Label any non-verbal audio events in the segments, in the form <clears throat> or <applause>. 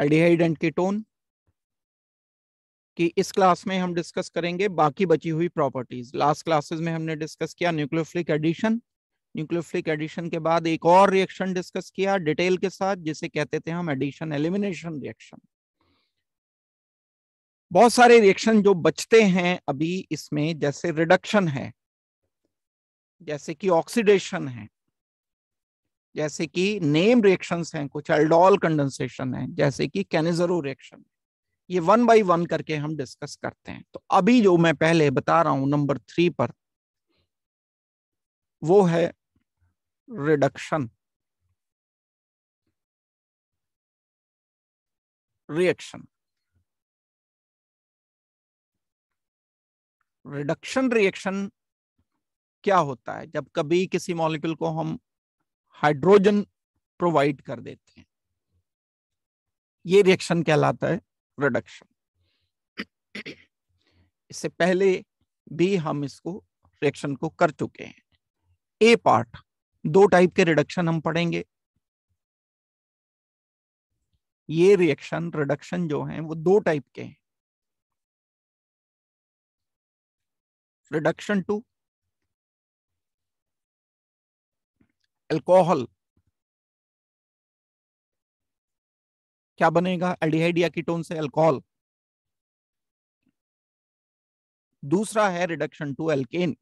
Aldehyde and ketone की इस class में हम डिस्कस करेंगे बाकी बची हुई प्रॉपर्टीज लास्ट क्लासेस में हमने डिस्कस किया न्यूक्लियोफिलिक एडिशन न्यूक्लियोफिलिक एडिशन के बाद एक और रिएक्शन डिस्कस किया डिटेल के साथ जिसे कहते थे हम एडिशन एलिमिनेशन रिएक्शन बहुत सारे रिएक्शन जो बचते हैं अभी इसमें जैसे रिडक्शन है जैसे कि ऑक्सीडेशन है जैसे कि नेम रिएक्शंस हैं कुछ एल्डोल कंडेंसेशन है जैसे कि कैनिजरो रिएक्शन ये वन बाय वन करके हम डिस्कस करते हैं तो अभी जो मैं पहले बता रहा हूं नंबर थ्री पर वो है रिडक्शन रिएक्शन रिडक्शन रिएक्शन क्या होता है जब कभी किसी मॉलिक्यूल को हम हाइड्रोजन प्रोवाइड कर देते हैं ये रिएक्शन कहलाता है रिडक्शन इससे पहले भी हम इसको रिएक्शन को कर चुके हैं ए पार्ट दो टाइप के रिडक्शन हम पढ़ेंगे ये रिएक्शन रिडक्शन जो है वो दो टाइप के हैं रिडक्शन टू एल्कोहल क्या बनेगा एल्डिहाइड या कीटोन से एल्कोहल दूसरा है रिडक्शन टू एल्केन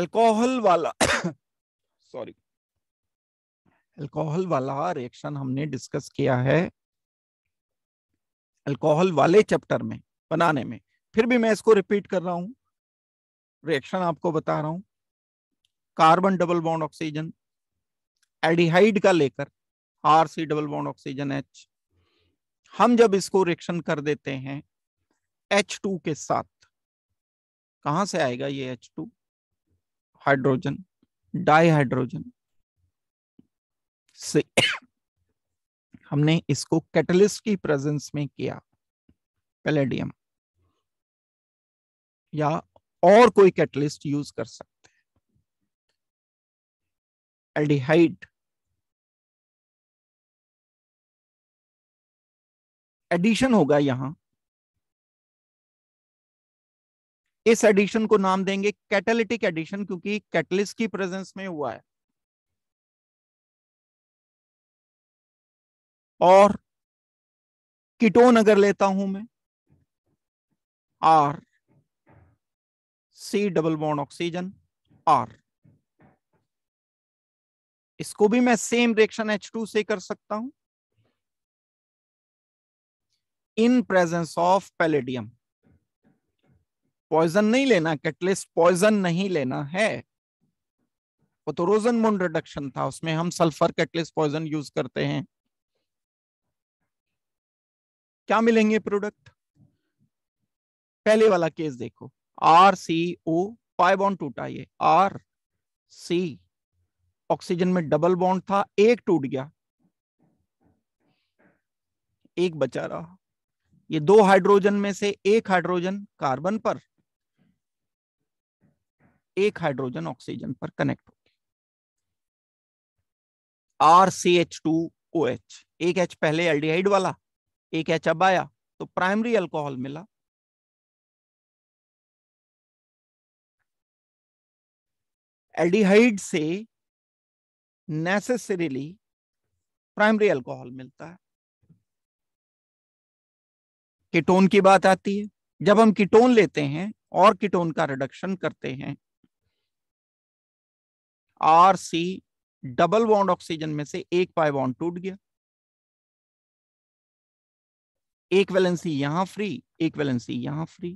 एल्कोहल वाला सॉरी <coughs> एल्कोहल वाला रिएक्शन हमने डिस्कस किया है अल्कोहल वाले चैप्टर में बनाने में फिर भी मैं इसको रिपीट कर रहा हूं रिएक्शन आपको बता रहा हूं carbon double bond oxygen aldehyde का लेकर R C double bond oxygen H हम जब इसको रिएक्शन कर देते हैं एच टू के साथ कहां से आएगा ये H two hydrogen dihydrogen से हमने इसको कैटलिस्ट की प्रेजेंस में किया पैलेडियम या और कोई कैटलिस्ट यूज कर सकते हैं एल्डिहाइड एडिशन होगा यहां इस एडिशन को नाम देंगे कैटेलिटिक एडिशन क्योंकि कैटलिस्ट की प्रेजेंस में हुआ है और कीटोन अगर लेता हूं मैं R C double bond oxygen R इसको भी मैं सेम रिएक्शन एच टू से कर सकता हूं in presence of palladium poison नहीं लेना कैटलिस्ट पॉइजन नहीं लेना है वो तो रोजन मोन रिडक्शन था उसमें हम सल्फर कैटलिस्ट पॉइजन यूज करते हैं क्या मिलेंगे प्रोडक्ट पहले वाला केस देखो are C O pi bond टूटा ये आर सी ऑक्सीजन में डबल बॉन्ड था एक टूट गया एक बचा रहा ये दो हाइड्रोजन में से एक हाइड्रोजन कार्बन पर एक हाइड्रोजन ऑक्सीजन पर कनेक्ट हो गया R C H two O H एक एच पहले एल्डिहाइड वाला एक एच आया तो प्राइमरी अल्कोहल मिला एल्डिहाइड से नेसेसरीली प्राइमरी अल्कोहल मिलता है कीटोन की बात आती है जब हम कीटोन लेते हैं और कीटोन का रिडक्शन करते हैं R C double bond oxygen में से एक पाई बॉन्ड टूट गया एक वैलेंसी यहां फ्री एक वैलेंसी यहां फ्री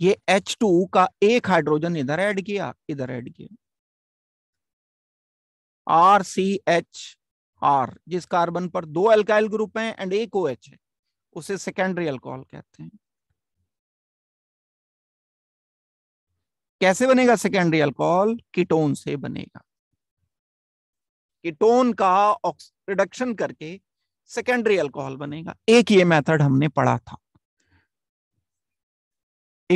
ये टू का एक हाइड्रोजन इधर ऐड किया इधर ऐड किया आर सी एच आर जिस कार्बन पर दो एल्काइल ग्रुप हैं एंड एक ओ OH एच है उसे सेकेंडरी अल्कोहल कहते हैं कैसे बनेगा सेकेंडरी अल्कोहल कीटोन से बनेगा कीटोन का रिडक्शन करके सेकेंडरी अल्कोहल बनेगा एक ये मेथड हमने पढ़ा था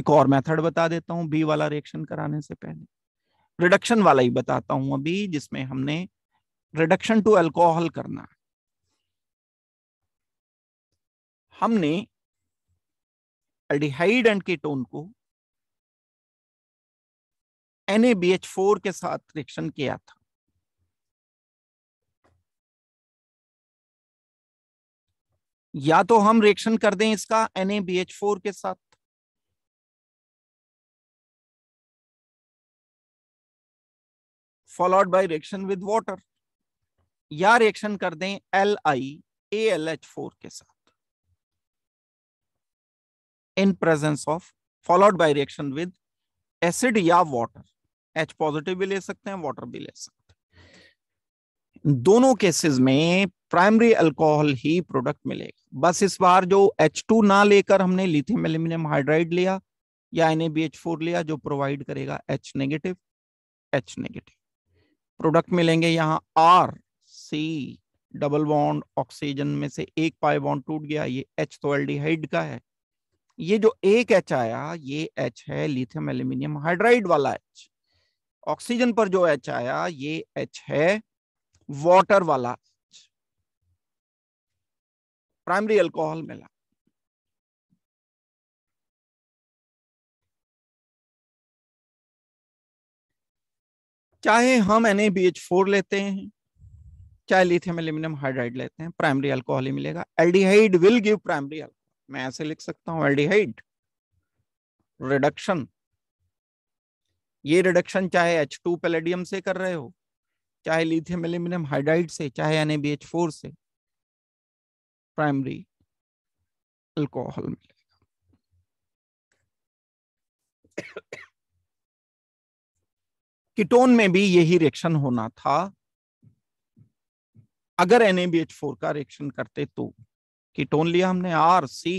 एक और मेथड बता देता हूं बी वाला रिएक्शन कराने से पहले रिडक्शन वाला ही बताता हूं अभी जिसमें हमने रिडक्शन टू अल्कोहल करना हमने एल्डिहाइड एंड कीटोन को फोर के साथ रिएक्शन किया था या तो हम रिएक्शन कर दें इसका NaBH4 के साथ followed by reaction with water या रिएक्शन कर दें L I A L H four के साथ in presence of followed by reaction with acid या वॉटर एच पॉजिटिव भी ले सकते हैं वॉटर भी ले सकते हैं दोनों केसेस में प्राइमरी अल्कोहल ही प्रोडक्ट मिलेगा बस इस बार जो H2 ना लेकर हमने लिथियम एल्यूमिनियम हाइड्राइड लिया या NaBH4 लिया जो प्रोवाइड करेगा H negative H negative product मिलेंगे यहाँ R C double bond oxygen में से एक पाए बॉन्ड टूट गया ये एच तो एल्डिहाइड का है ये जो एक एच आया ये एच है लिथियम एल्यूमिनियम हाइड्राइड वाला एच ऑक्सीजन पर जो एच आया ये एच है वाटर वाला प्राइमरी अल्कोहल मिला चाहे हम एन फोर लेते हैं चाहे लिथियम एल्यूमिनियम हाइड्राइड लेते हैं प्राइमरी अल्कोहल ही मिलेगा aldehyde will give primary alcohol मैं ऐसे लिख सकता हूं एल्डिहाइड रिडक्शन ये रिडक्शन चाहे H2 टू पेलेडियम से कर रहे हो चाहे लिथियम एल्यूमिनियम हाइड्राइड से चाहे एन फोर से प्राइमरी अल्कोहल मिलेगा कीटोन में भी यही रिएक्शन होना था अगर फोर का रिएक्शन करते तो कीटोन लिया हमने आर सी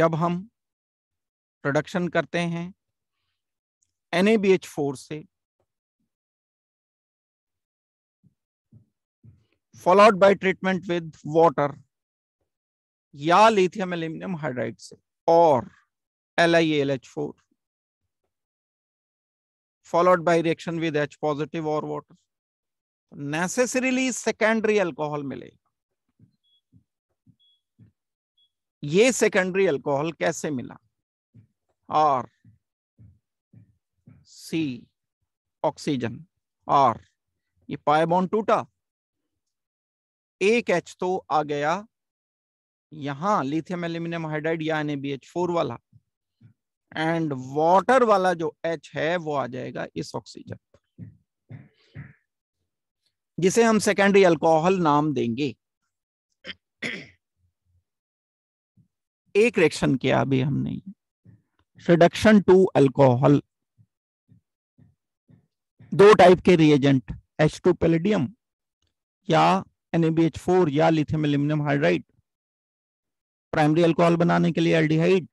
जब हम प्रोडक्शन करते हैं एन फोर से followed by treatment with water या लिथियम एल्यूमिनियम हाइड्राइड से और L I L H four followed by reaction with H positive और वाटर नेसेसरीली सेकेंडरी अल्कोहल मिलेगा ये सेकेंडरी अल्कोहल कैसे मिला और सी ऑक्सीजन आर ये पाए बॉन्ड टूटा एक एच तो आ गया यहां लिथियम एल्यूमिनियम हाइड्राइड या एच फोर वाला एंड वाटर वाला जो एच है वो आ जाएगा इस ऑक्सीजन जिसे हम सेकेंडरी अल्कोहल नाम देंगे एक रिएक्शन किया अभी हमने रिडक्शन टू अल्कोहल दो टाइप के रिएजेंट एच टू पेलेडियम या एनएबीएच फोर या lithium aluminium hydride primary alcohol बनाने के लिए एल्डिहाइड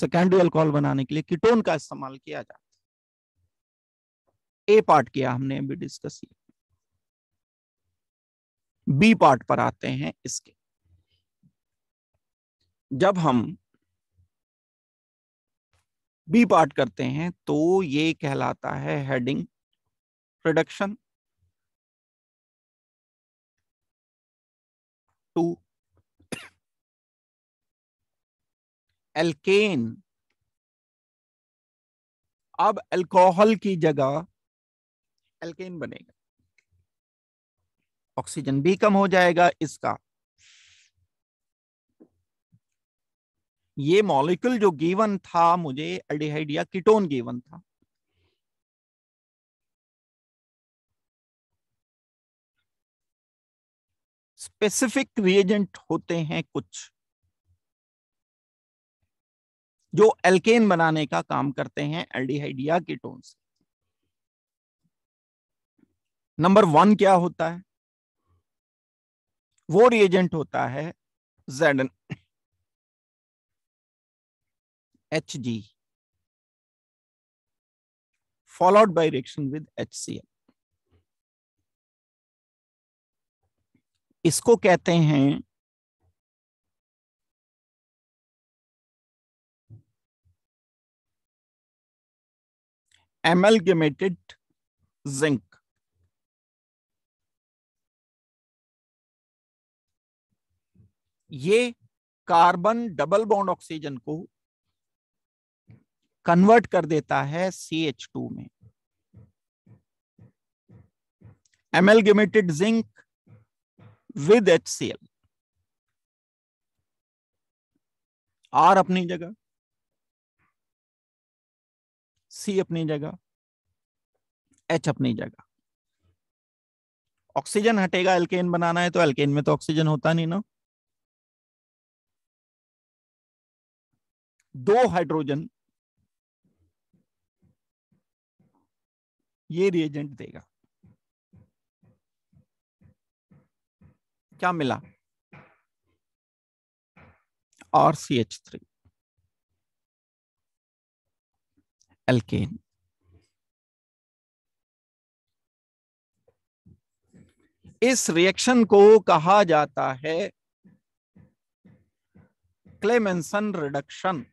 सेकेंडरी अल्कोहल बनाने के लिए कीटोन का इस्तेमाल किया जाता है ए पार्ट किया हमने अभी डिस्कस किया बी पार्ट पर आते हैं इसके जब हम बी पार्ट करते हैं तो ये कहलाता है हेडिंग reduction to एल्केन <coughs> अब एल्कोहल की जगह एल्केन बनेगा ऑक्सीजन भी कम हो जाएगा इसका ये मॉलिक्यूल जो गिवन था मुझे एल्डिहाइड या कीटोन गिवन था स्पेसिफिक रिएजेंट होते हैं कुछ जो एल्केन बनाने का काम करते हैं एल्डिहाइड या कीटोन्स नंबर वन क्या होता है वो रिएजेंट होता है Z H G followed by reaction with H C L इसको कहते हैं एमलगेमेटेड जिंक ये कार्बन डबल बॉन्ड ऑक्सीजन को कन्वर्ट कर देता है सी एच टू में amalgamated zinc with H C L R अपनी जगह सी अपनी जगह एच अपनी जगह ऑक्सीजन हटेगा एल्केन बनाना है तो एल्केन में तो ऑक्सीजन होता नहीं ना दो हाइड्रोजन ये रिएजेंट देगा क्या मिला और सी एच थ्री एल्केन इस रिएक्शन को कहा जाता है क्लेमेंसन रिडक्शन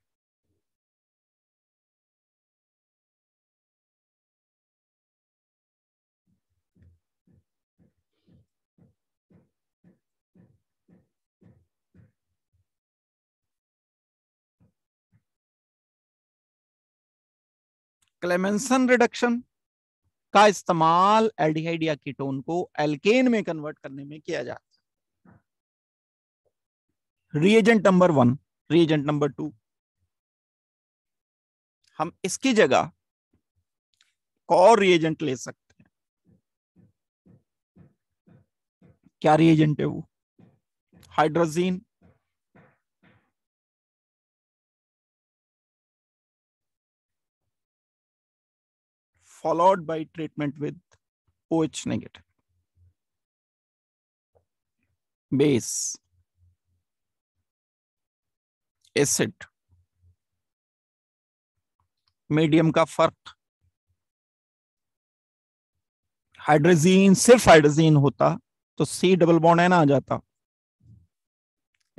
क्लेमेंसन रिडक्शन का इस्तेमाल एल्डिहाइड या कीटोन को एल्केन में कन्वर्ट करने में किया जाता है reagent number one reagent number two हम इसकी जगह और रिएजेंट ले सकते हैं क्या रिएजेंट है वो hydrazine followed by treatment with OH negative. Base, acid medium का फर्क हाइड्रोजीन सिर्फ हाइड्रोजीन होता तो सी डबल बॉन्ड है ना आ जाता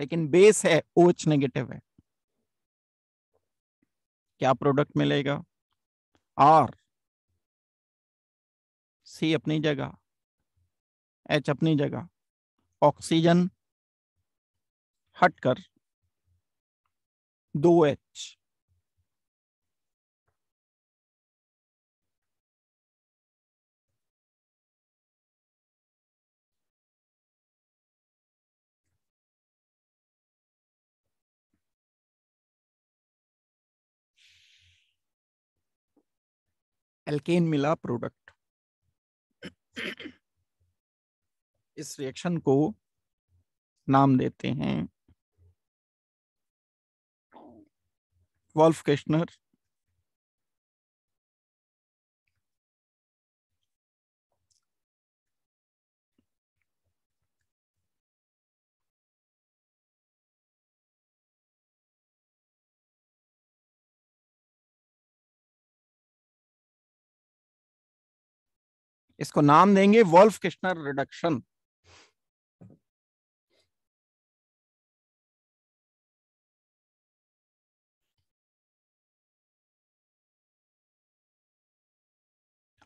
लेकिन बेस है ओच नेगेटिव है क्या प्रोडक्ट मिलेगा आर सी अपनी जगह एच अपनी जगह ऑक्सीजन हटकर दो एच एल्केन मिला प्रोडक्ट इस रिएक्शन को नाम देते हैं वॉल्फ केस्टनर इसको नाम देंगे वॉल्फ किश्नर रिडक्शन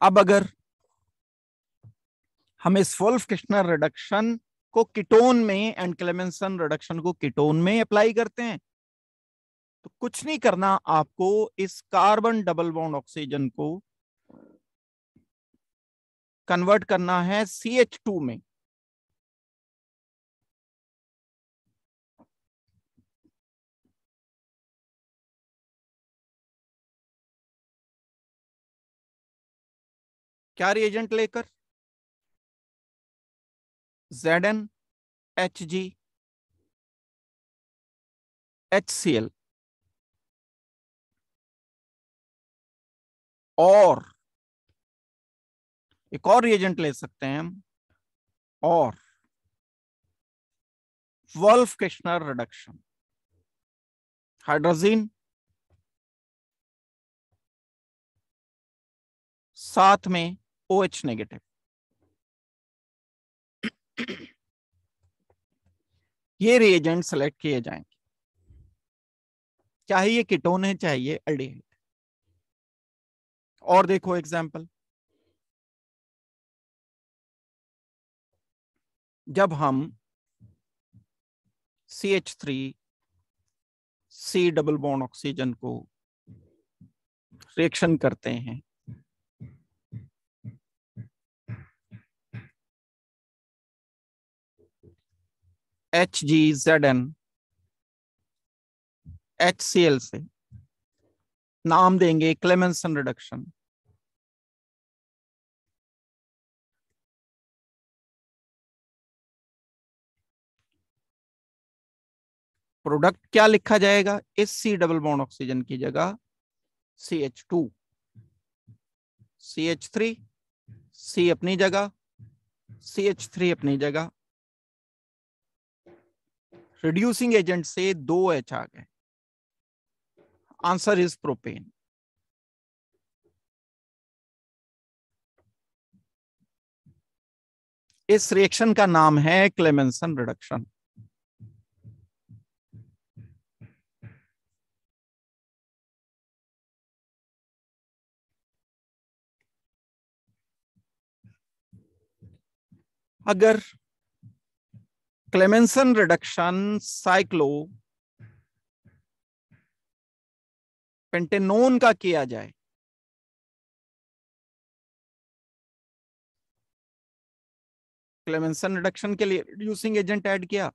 अब अगर हम इस वोल्फ किश्नर रिडक्शन को किटोन में एंड क्लेमेंसन रिडक्शन को किटोन में अप्लाई करते हैं तो कुछ नहीं करना आपको इस कार्बन डबल बॉन्ड ऑक्सीजन को कन्वर्ट करना है सी एच टू में क्या रिएजेंट लेकर Z N H G H C L और एक और रिएजेंट ले सकते हैं हम और वल्फ किश्नर रिडक्शन हाइड्रोजीन साथ में ओ एच नेगेटिव ये रिएजेंट सेलेक्ट किए जाएंगे चाहे ये किटोन है चाहिए अल्डिहाइड और देखो एग्जाम्पल जब हम C H three C double bond oxygen को रिएक्शन करते हैं H G Z N H C L से नाम देंगे क्लेमेंसन रिडक्शन प्रोडक्ट क्या लिखा जाएगा इस सी डबल बॉन्ड ऑक्सीजन की जगह C H two C H three C अपनी जगह सी एच थ्री अपनी जगह रिड्यूसिंग एजेंट से दो एच आ गए आंसर इज प्रोपेन इस रिएक्शन का नाम है क्लेमेंसन रिडक्शन अगर क्लेमेंसन रिडक्शन साइक्लो पेंटेनोन का किया जाए क्लेमेंसन रिडक्शन के लिए रिड्यूसिंग एजेंट ऐड किया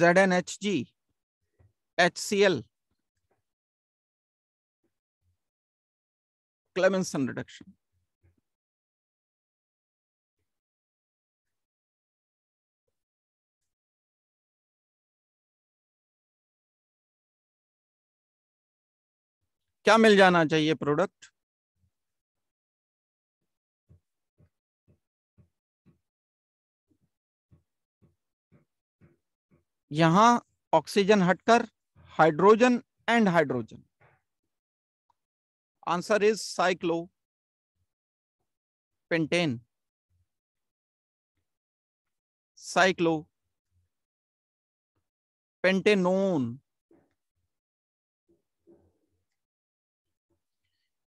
Z N H G H C L Clemmensen reduction क्या मिल जाना चाहिए प्रोडक्ट यहां ऑक्सीजन हटकर hydrogen and hydrogen answer is cyclopentane cyclopentanone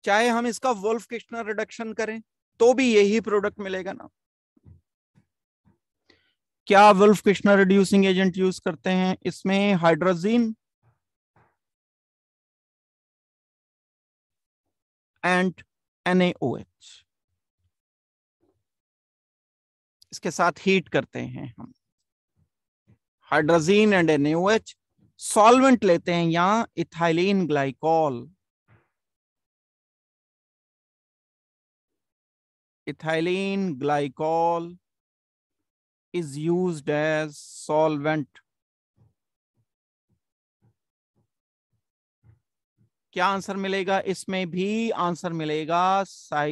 चाहे हम इसका वोल्फ किश्नर रिडक्शन करें तो भी यही प्रोडक्ट मिलेगा ना क्या Wolff Kishner reducing agent use करते हैं इसमें हाइड्रोजीन एंड NaOH इसके साथ हीट करते हैं हम हाइड्रोजीन एंड NaOH सॉल्वेंट लेते हैं यहां ethylene glycol ethylene glycol is used as solvent. क्या आंसर मिलेगा इसमें भी आंसर मिलेगा साइक्लोपेंटेन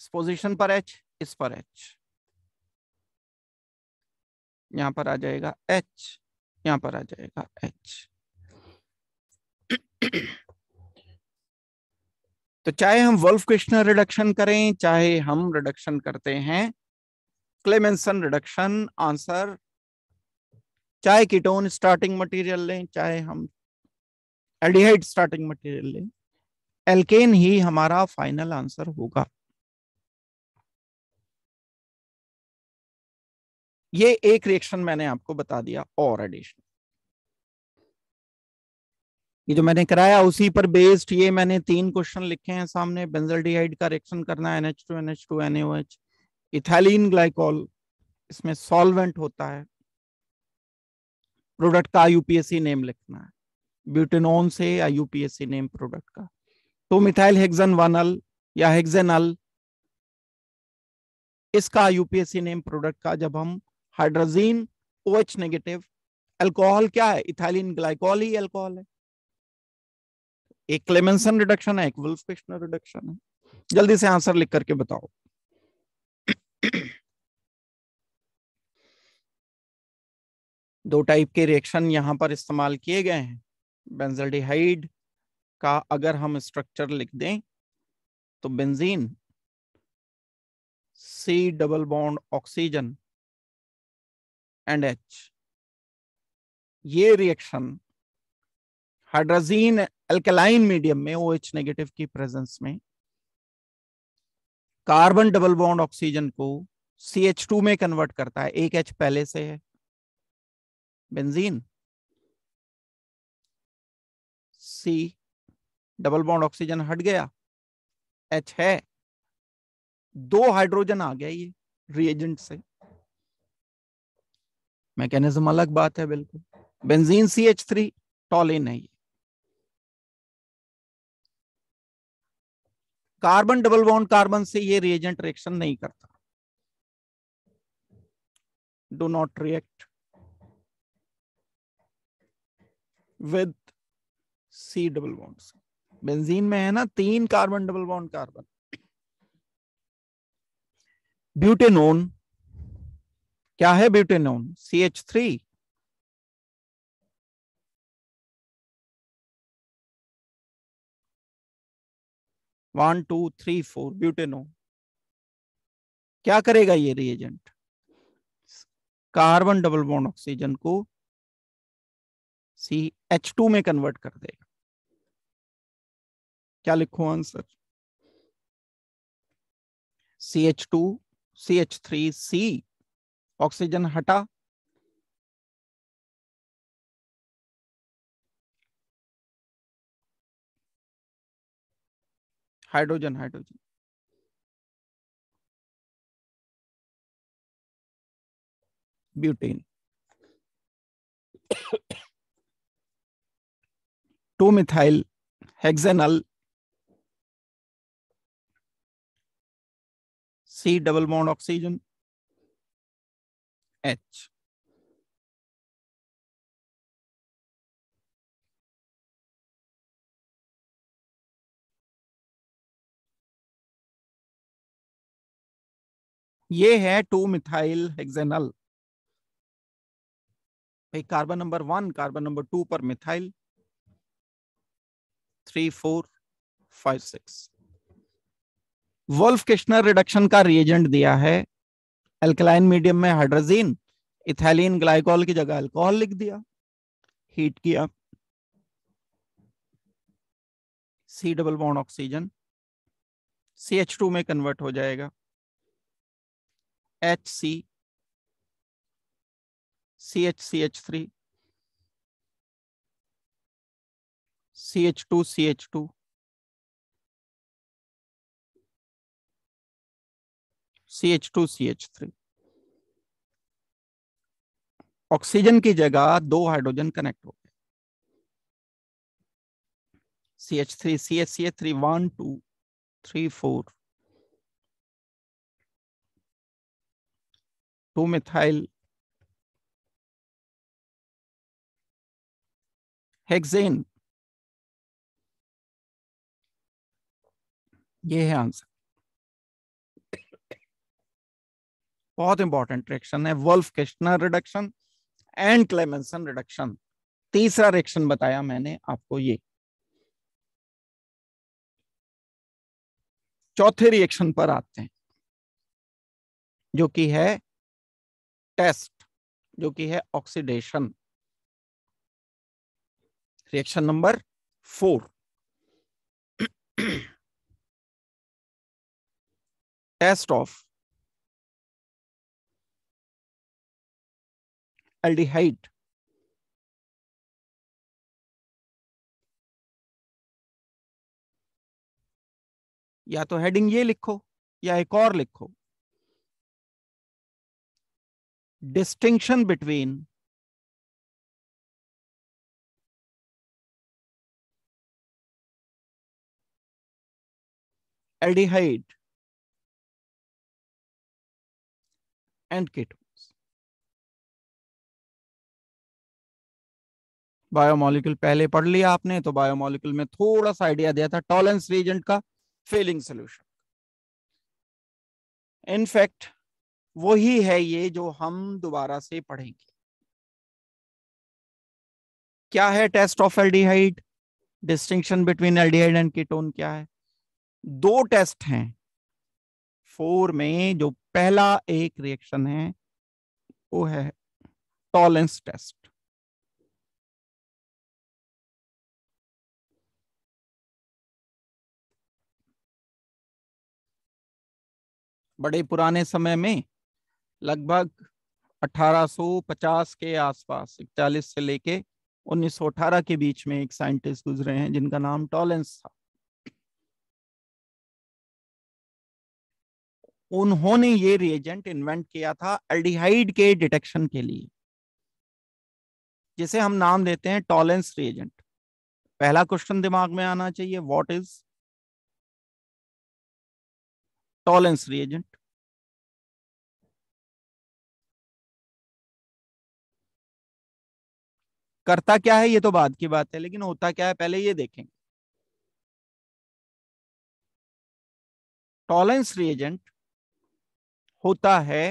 इस पोजिशन पर एच इस पर एच यहां पर आ जाएगा एच यहां पर आ जाएगा एच तो चाहे हम वल्फ क्वेश्चनर रिडक्शन करें चाहे हम रिडक्शन करते हैं क्लेमेंसन रिडक्शन आंसर चाहे कीटोन स्टार्टिंग मटेरियल लें चाहे हम एडिहाइड स्टार्टिंग मटेरियल लें एल्केन ही हमारा फाइनल आंसर होगा ये एक रिएक्शन मैंने आपको बता दिया और एडिशन ये जो मैंने कराया उसी पर बेस्ड ये मैंने तीन क्वेश्चन लिखे हैं सामने बेंजलडीहाइड का रिएक्शन करना N H two N H two N H ethylene glycol इसमें सॉल्वेंट होता है प्रोडक्ट का यूपीएससी नेम लिखना है ब्यूटेनोन से या यूपीएससी नेम प्रोडक्ट का तो मिथाइल हेक्सन वनल या हेक्सेनल इसका यूपीएससी नेम प्रोडक्ट का जब हम हाइड्रोजीन ओएच नेगेटिव अल्कोहल क्या है इथाइलिन ग्लाइकोल ही अल्कोहल है एक क्लेमेंसन रिडक्शन है एक वुल्फ पिशनर रिडक्शन है जल्दी से आंसर लिख करके बताओ दो टाइप के रिएक्शन यहां पर इस्तेमाल किए गए हैं बेंजलडिहाइड का अगर हम स्ट्रक्चर लिख दें तो benzene C double bond oxygen and H ये रिएक्शन हाइड्रोजीन अल्कलाइन मीडियम में ओ एच नेगेटिव की प्रेजेंस में कार्बन डबल बॉन्ड ऑक्सीजन को सी एच टू में कन्वर्ट करता है एक एच पहले से है benzene C double bond oxygen हट गया एच है दो हाइड्रोजन आ गया ये रिएजेंट से मैकेनिज्म अलग बात है बिल्कुल benzene C H three toluene है ये कार्बन डबल बॉन्ड कार्बन से ये रिएजेंट रिएक्शन नहीं करता do not react with C double bond benzene में है ना तीन carbon double bond carbon butanone क्या है butanone C H three one two three four butanone क्या करेगा ये reagent carbon double bond oxygen को सी एच टू में कन्वर्ट कर देगा क्या लिखो answer C H two C H three C oxygen हटा hydrogen hydrogen butane two methyl hexanal C double bond oxygen H ये है टू मिथाइल हेक्सेनल भाई carbon number one carbon number two पर methyl three four five six Wolff Kishner reduction का reagent दिया है alkaline medium में hydrazine ethylene glycol की जगह अल्कोहल लिख दिया हीट किया C double bond oxygen C H two में कन्वर्ट हो जाएगा H C C H C H three C H two C H two C H two C H three oxygen की जगह दो हाइड्रोजन कनेक्ट हो गए C H three C H C H three one two three four two methyl hexane ये है answer बहुत important reaction है Wolff Kishner reduction and Clemmensen reduction तीसरा रिएक्शन बताया मैंने आपको ये चौथे रिएक्शन पर आते हैं जो कि है टेस्ट जो कि है oxidation reaction number four test of aldehyde या तो हेडिंग ये लिखो या एक और लिखो distinction between aldehyde and ketones. Biomolecule पहले पढ़ लिया आपने तो बायोमोलिक्यूल में थोड़ा सा आइडिया दिया था टॉलेंस रीजेंट का फेलिंग सोल्यूशन इनफैक्ट वही है ये जो हम दोबारा से पढ़ेंगे क्या है test of aldehyde distinction between aldehyde and ketone क्या है दो टेस्ट हैं फोर में जो पहला एक रिएक्शन है वो है टॉलेंस टेस्ट बड़े पुराने समय में लगभग 1850 के आसपास इकतालीस से लेके 1918 के बीच में एक साइंटिस्ट गुजरे हैं जिनका नाम टॉलेंस था उन्होंने ये रिएजेंट इन्वेंट किया था एल्डिहाइड के डिटेक्शन के लिए जिसे हम नाम देते हैं टॉलेंस रिएजेंट पहला क्वेश्चन दिमाग में आना चाहिए व्हाट इज टॉलेंस रिएजेंट करता क्या है ये तो बाद की बात है लेकिन होता क्या है पहले ये देखेंगे टॉलेंस रिएजेंट होता है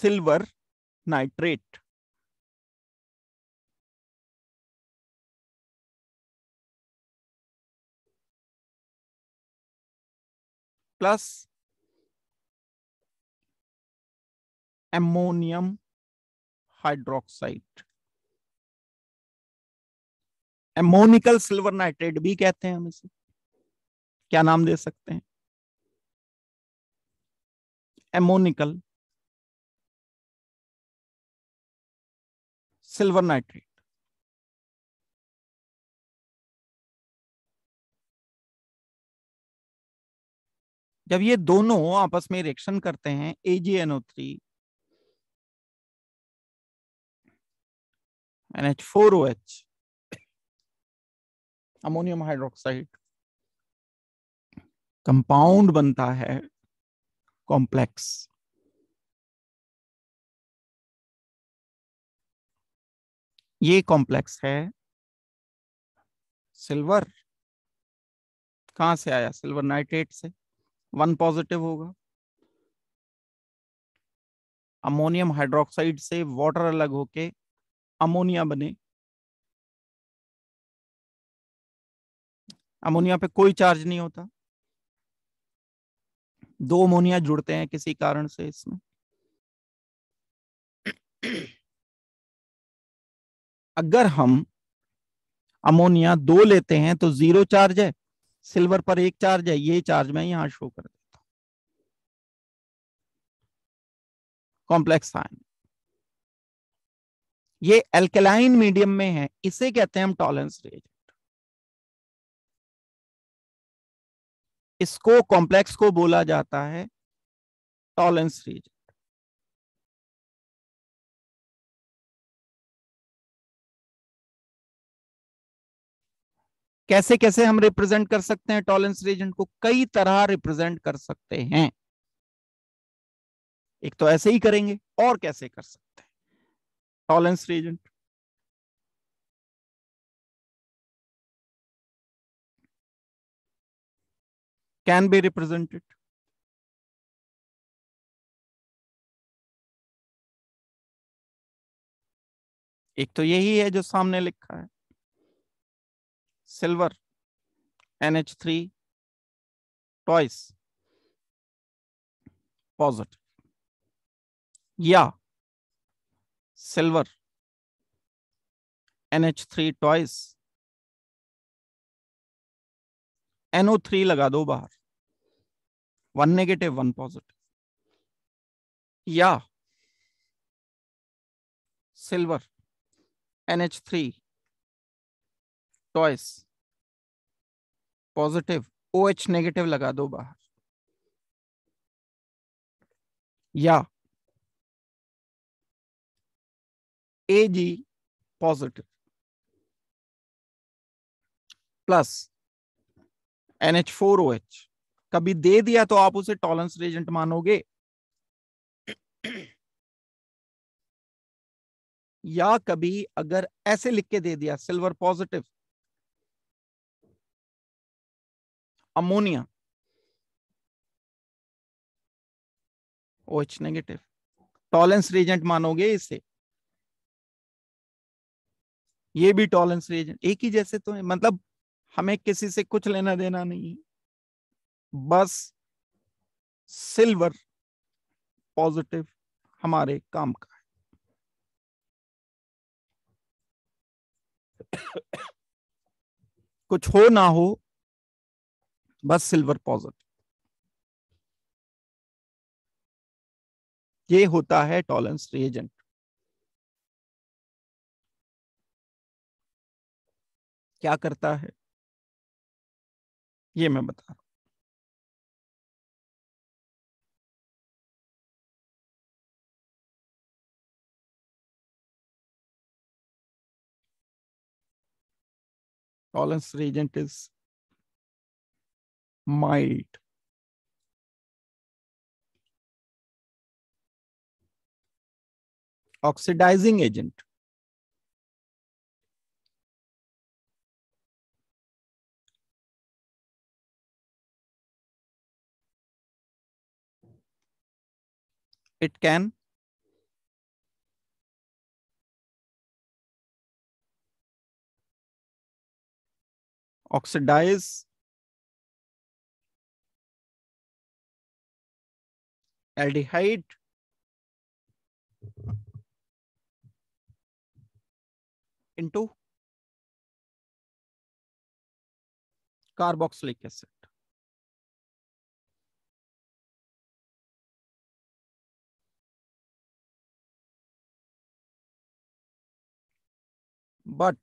silver nitrate plus ammonium hydroxide ammoniacal silver nitrate भी कहते हैं हम इसे क्या नाम दे सकते हैं एमोनिकल सिल्वर नाइट्रेट जब ये दोनों आपस में रिएक्शन करते हैं AgNO3 NH4OH, ammonium hydroxide compound बनता है कॉम्प्लेक्स ये कॉम्प्लेक्स है सिल्वर कहां से आया सिल्वर नाइट्रेट से वन पॉजिटिव होगा अमोनियम हाइड्रोक्साइड से वाटर अलग होके अमोनिया बने अमोनिया पे कोई चार्ज नहीं होता दो अमोनिया जुड़ते हैं किसी कारण से इसमें अगर हम अमोनिया दो लेते हैं तो जीरो चार्ज है सिल्वर पर एक चार्ज है ये चार्ज मैं यहां शो कर देता हूं कॉम्प्लेक्स आय ये एल्केलाइन मीडियम में है इसे कहते हैं हम टॉलरेंस रिएजेंट इसको कॉम्प्लेक्स को बोला जाता है टॉलरेंस रिएजेंट कैसे कैसे हम रिप्रेजेंट कर सकते हैं टॉलरेंस रिएजेंट को कई तरह रिप्रेजेंट कर सकते हैं एक तो ऐसे ही करेंगे और कैसे कर सकते tolerance reagent. Can be represented. एक तो यही है जो सामने लिखा है silver NH3 three twice positive या silver, NH3 twice, NO3 लगा दो बाहर वन नेगेटिव वन पॉजिटिव या silver NH3 twice positive OH negative लगा दो बाहर या Ag positive plus four O H कभी दे दिया तो आप उसे टॉलरेंस रेजेंट मानोगे या कभी अगर ऐसे लिख के दे दिया silver positive ammonia O H negative Tollens reagent मानोगे इसे ये भी टॉलरेंस रीजन एक ही जैसे तो है मतलब हमें किसी से कुछ लेना देना नहीं बस सिल्वर पॉजिटिव हमारे काम का है कुछ हो ना हो बस सिल्वर पॉजिटिव ये होता है टॉलरेंस रिएजेंट क्या करता है ये मैं बता रहा Tollens reagent is mild oxidizing agent it can oxidize aldehyde into carboxylic acid but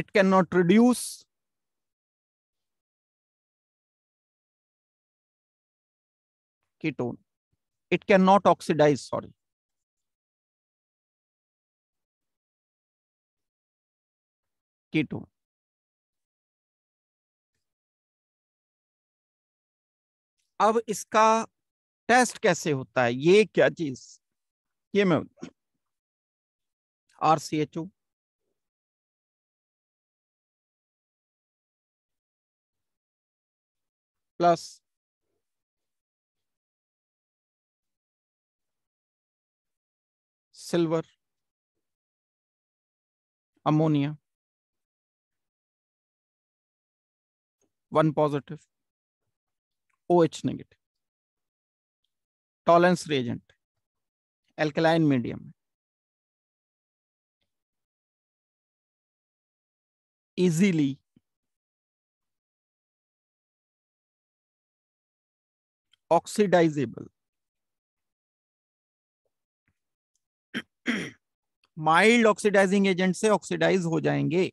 it cannot reduce ketone. It cannot oxidize, sorry. Ketone. अब इसका टेस्ट कैसे होता है ये क्या चीज ये मैं R C H O plus silver ammonia one positive O H negative Tollens reagent alkaline medium में easily oxidizable mild oxidizing agent से ऑक्सीडाइज हो जाएंगे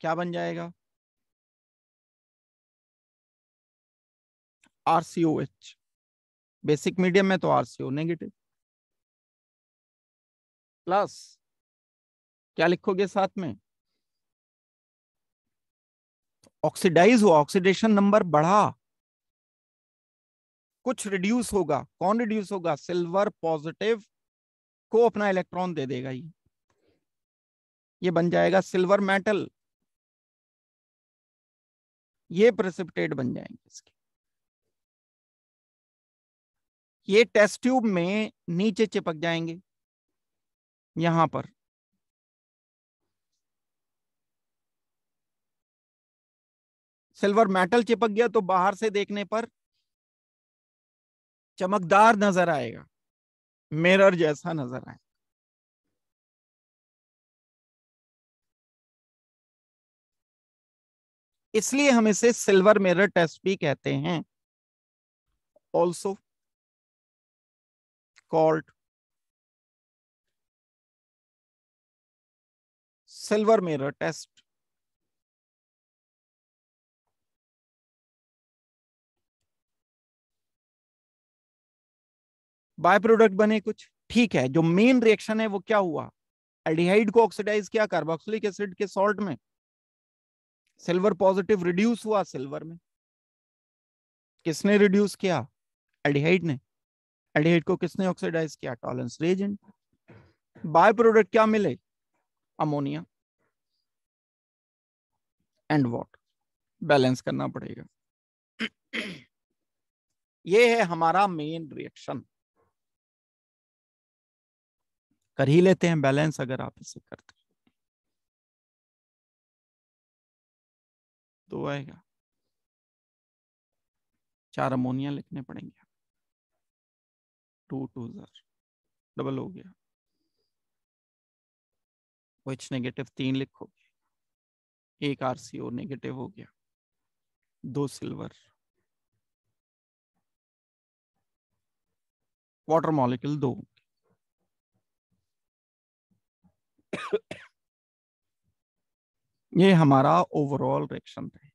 क्या बन जाएगा आरसीओएच बेसिक मीडियम में तो आरसीओ नेगेटिव प्लस क्या लिखोगे साथ में ऑक्सीडाइज हुआ ऑक्सीडेशन नंबर बढ़ा कुछ रिड्यूस होगा कौन रिड्यूस होगा सिल्वर पॉजिटिव को अपना इलेक्ट्रॉन दे देगा ये ये बन जाएगा सिल्वर मेटल ये प्रेसिपिटेट बन जाएंगे इसके ये टेस्ट ट्यूब में नीचे चिपक जाएंगे यहां पर सिल्वर मेटल चिपक गया तो बाहर से देखने पर चमकदार नजर आएगा मिरर जैसा नजर आएगा इसलिए हम इसे सिल्वर मिरर टेस्ट भी कहते हैं also called silver mirror test. By product बने कुछ ठीक है जो मेन रिएक्शन है वो क्या हुआ एल्डिहाइड को ऑक्सीडाइज किया कार्बोक्सिलिक एसिड के सॉल्ट में सिल्वर पॉजिटिव रिड्यूस हुआ सिल्वर में किसने रिड्यूस किया एल्डिहाइड ने एल्डिहाइड को किसने ऑक्सीडाइज किया टॉलेंस रेजेंट बाय प्रोडक्ट क्या मिले अमोनिया एंड वॉट बैलेंस करना पड़ेगा ये है हमारा मेन रिएक्शन कर ही लेते हैं बैलेंस अगर आप इसे करते तो आएगा चार अमोनिया लिखने पड़ेंगे टू टू जार डबल हो गया विच नेगेटिव तीन लिखोगे एक आरसीओ नेगेटिव हो गया दो सिल्वर वाटर मॉलिक्यूल दो ये हमारा ओवरऑल रिएक्शन था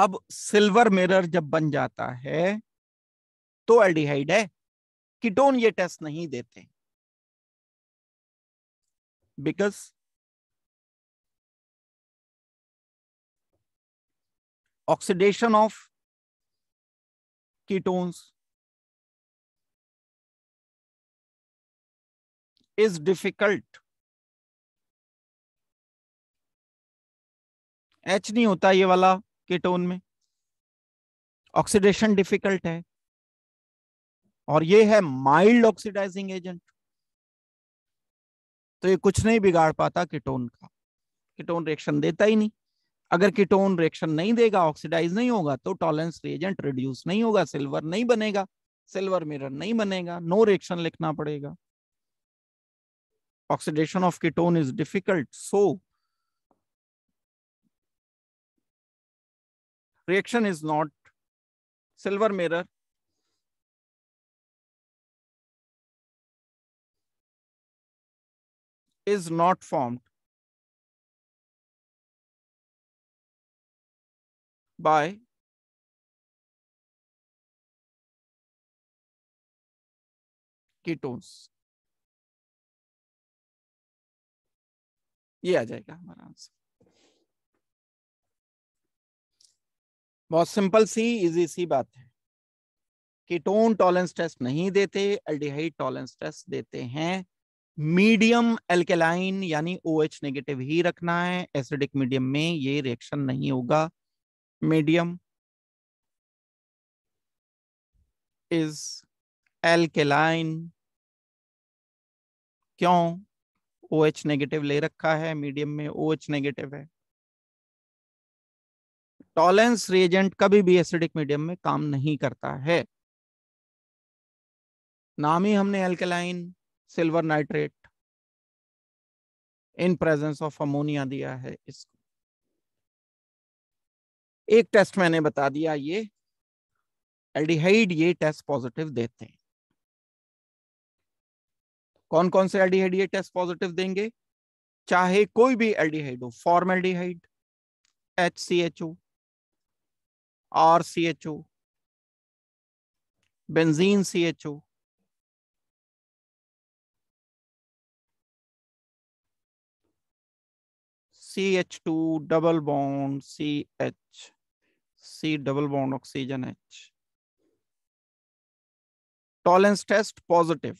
अब सिल्वर मिरर जब बन जाता है तो एल्डिहाइड है कीटोन ये टेस्ट नहीं देते because oxidation of ketones is difficult H नहीं होता ये वाला केटोन में ऑक्सीडेशन डिफिकल्ट है और ये है माइल्ड ऑक्सीडाइजिंग एजेंट तो ये कुछ नहीं बिगाड़ पाता कीटोन का कीटोन रिएक्शन देता ही नहीं अगर कीटोन रिएक्शन नहीं देगा ऑक्सीडाइज नहीं होगा तो टॉलेंस रिएजेंट रिड्यूस नहीं होगा सिल्वर नहीं बनेगा सिल्वर मिरर नहीं बनेगा नो रिएक्शन लिखना पड़ेगा oxidation of ketone is difficult so reaction is not silver mirror is not formed by ketones ये आ जाएगा हमारा आंसर बहुत सिंपल सी इजी सी बात है कीटोन टॉलेंस टेस्ट नहीं देते एल्डिहाइड टॉलेंस टेस्ट देते हैं मीडियम एल्केलाइन यानी ओ एच नेगेटिव ही रखना है एसिडिक मीडियम में ये रिएक्शन नहीं होगा मीडियम इज एल्केलाइन क्यों ओ एच नेगेटिव ले रखा है मीडियम में ओ एच नेगेटिव है टॉलेंस रिएजेंट कभी भी एसिडिक मीडियम में काम नहीं करता है नाम ही हमने alkaline silver nitrate in presence of ammonia दिया है इसको एक टेस्ट मैंने बता दिया ये एल्डिहाइड ये टेस्ट पॉजिटिव देते हैं कौन कौन से एल्डिहाइड ये टेस्ट पॉजिटिव देंगे चाहे कोई भी एल्डिहाइड हो formaldehyde H C H O R C H O benzene C H O C H two double bond C H C double bond oxygen H Tollens test positive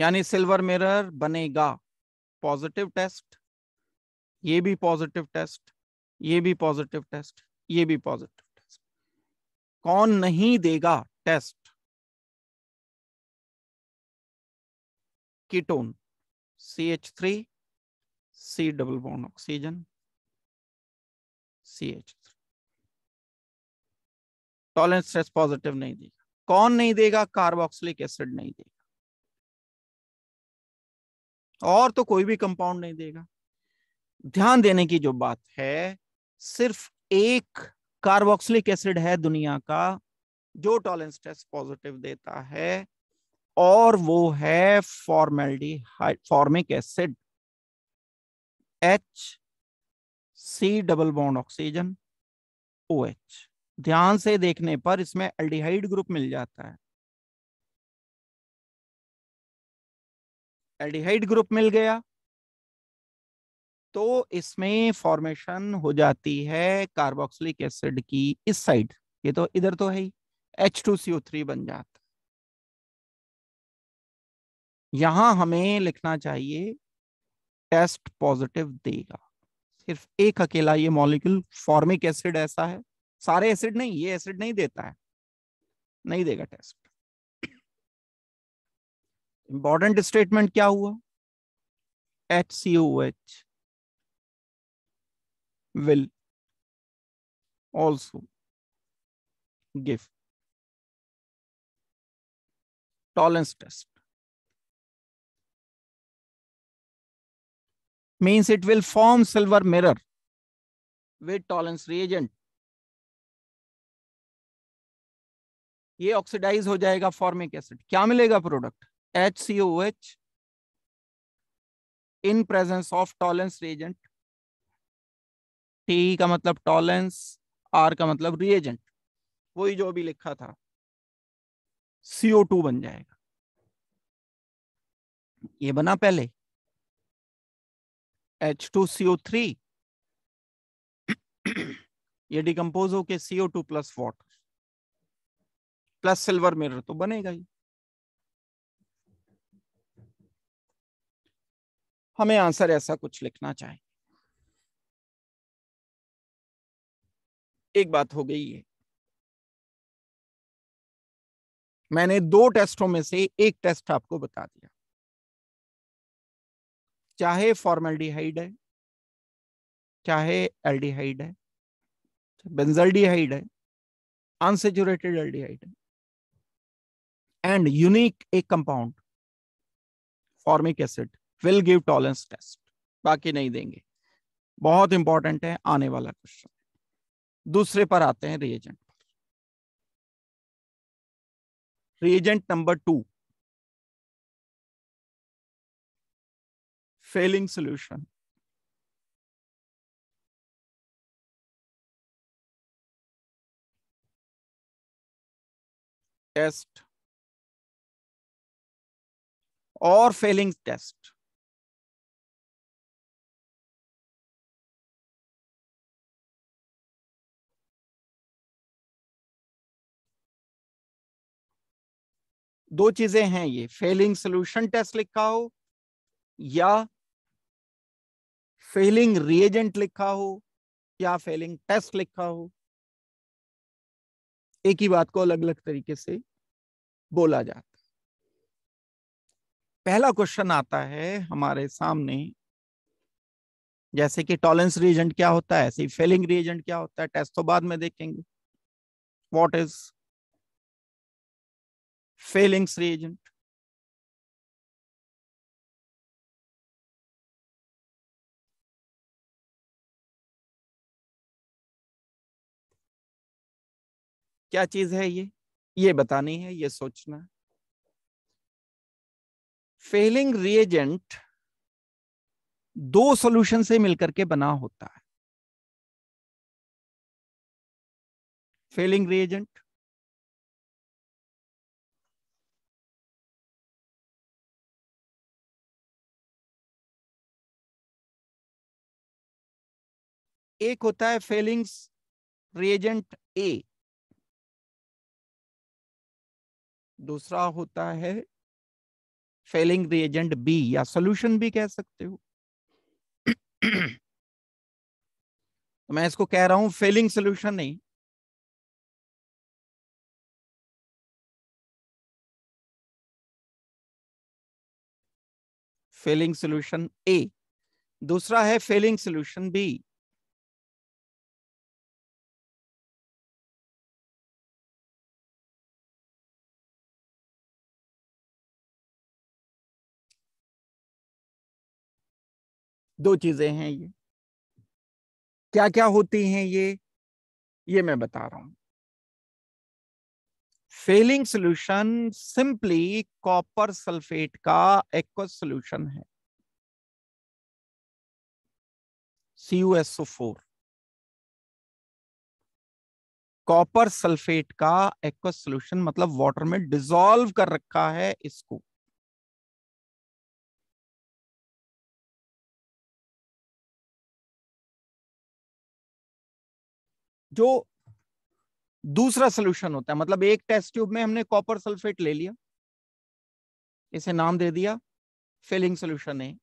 यानी silver mirror बनेगा positive test ये भी positive test ये भी positive test ये भी positive test कौन नहीं देगा test ketone C H three C double bond oxygen C H three Tollens स्ट्रेस पॉजिटिव नहीं देगा कौन नहीं देगा कार्बोक्सिलिक एसिड नहीं देगा और तो कोई भी कंपाउंड नहीं देगा ध्यान देने की जो बात है सिर्फ एक कार्बोक्सिलिक एसिड है दुनिया का जो टॉलेंस टेस्ट पॉजिटिव देता है और वो है formaldehyde formic acid H C double bond oxygen O H ध्यान से देखने पर इसमें एल्डिहाइड ग्रुप मिल जाता है एल्डिहाइड ग्रुप मिल गया तो इसमें फॉर्मेशन हो जाती है कार्बोक्सिलिक एसिड की इस साइड ये तो इधर तो है ही H two C O three बन जाता यहां हमें लिखना चाहिए टेस्ट पॉजिटिव देगा सिर्फ एक अकेला ये मॉलिक्यूल फॉर्मिक एसिड ऐसा है सारे एसिड नहीं ये एसिड नहीं देता है नहीं देगा टेस्ट इंपॉर्टेंट स्टेटमेंट क्या हुआ H C O H will also give tolerance test. Means it will form silver mirror with tolerance reagent. ये ऑक्सीडाइज हो जाएगा फॉर्मिक एसिड क्या मिलेगा product H C O H in presence of Tollens reagent T का मतलब Tollens are का मतलब reagent वही जो अभी लिखा था सीओ टू बन जाएगा ये बना पहले एच टू सीओ थ्री ये डिकम्पोज होके CO two plus water plus silver mirror तो बनेगा ही हमें आंसर ऐसा कुछ लिखना चाहिए एक बात हो गई है मैंने दो टेस्टों में से एक टेस्ट आपको बता दिया चाहे फॉर्मेल्डिहाइड है चाहे एल्डिहाइड है बेंजल्डिहाइड है अनसेचुरेटेड एल्डिहाइड है एंड यूनिक एक compound formic acid will give Tollens test बाकी नहीं देंगे बहुत इंपॉर्टेंट है आने वाला क्वेश्चन दूसरे पर आते हैं reagent reagent number two Fehling solution test और फेलिंग टेस्ट दो चीजें हैं ये फेलिंग सोल्यूशन टेस्ट लिखा हो या फेलिंग रिएजेंट लिखा हो या फेलिंग टेस्ट लिखा हो एक ही बात को अलग अलग तरीके से बोला जाता पहला क्वेश्चन आता है हमारे सामने जैसे कि टॉलेंस रिएजेंट क्या होता है ऐसे ही फेलिंग रिएजेंट क्या होता है टेस्ट तो बाद में देखेंगे व्हाट इज फेलिंग्स reagent. क्या चीज है ये ये बतानी है ये सोचना फेलिंग रिएजेंट दो सॉल्यूशन से मिलकर के बना होता है फेलिंग रिएजेंट एक होता है फेलिंग्स रिएजेंट ए दूसरा होता है फेलिंग रिएजेंट बी या सोल्यूशन भी कह सकते हो तो मैं इसको कह रहा हूं फेलिंग सोल्यूशन नहीं फेलिंग सोल्यूशन ए दूसरा है फेलिंग सोल्यूशन बी दो चीजें हैं ये क्या क्या होती हैं ये ये मैं बता रहा हूं Fehling solution simply copper sulphate का एक्व सॉल्यूशन है CuSO4 कॉपर सल्फेट का एक्व सॉल्यूशन मतलब वाटर में डिजोल्व कर रखा है इसको जो दूसरा सोल्यूशन होता है मतलब एक टेस्ट ट्यूब में हमने कॉपर सल्फेट ले लिया इसे नाम दे दिया फिलिंग सोल्यूशन है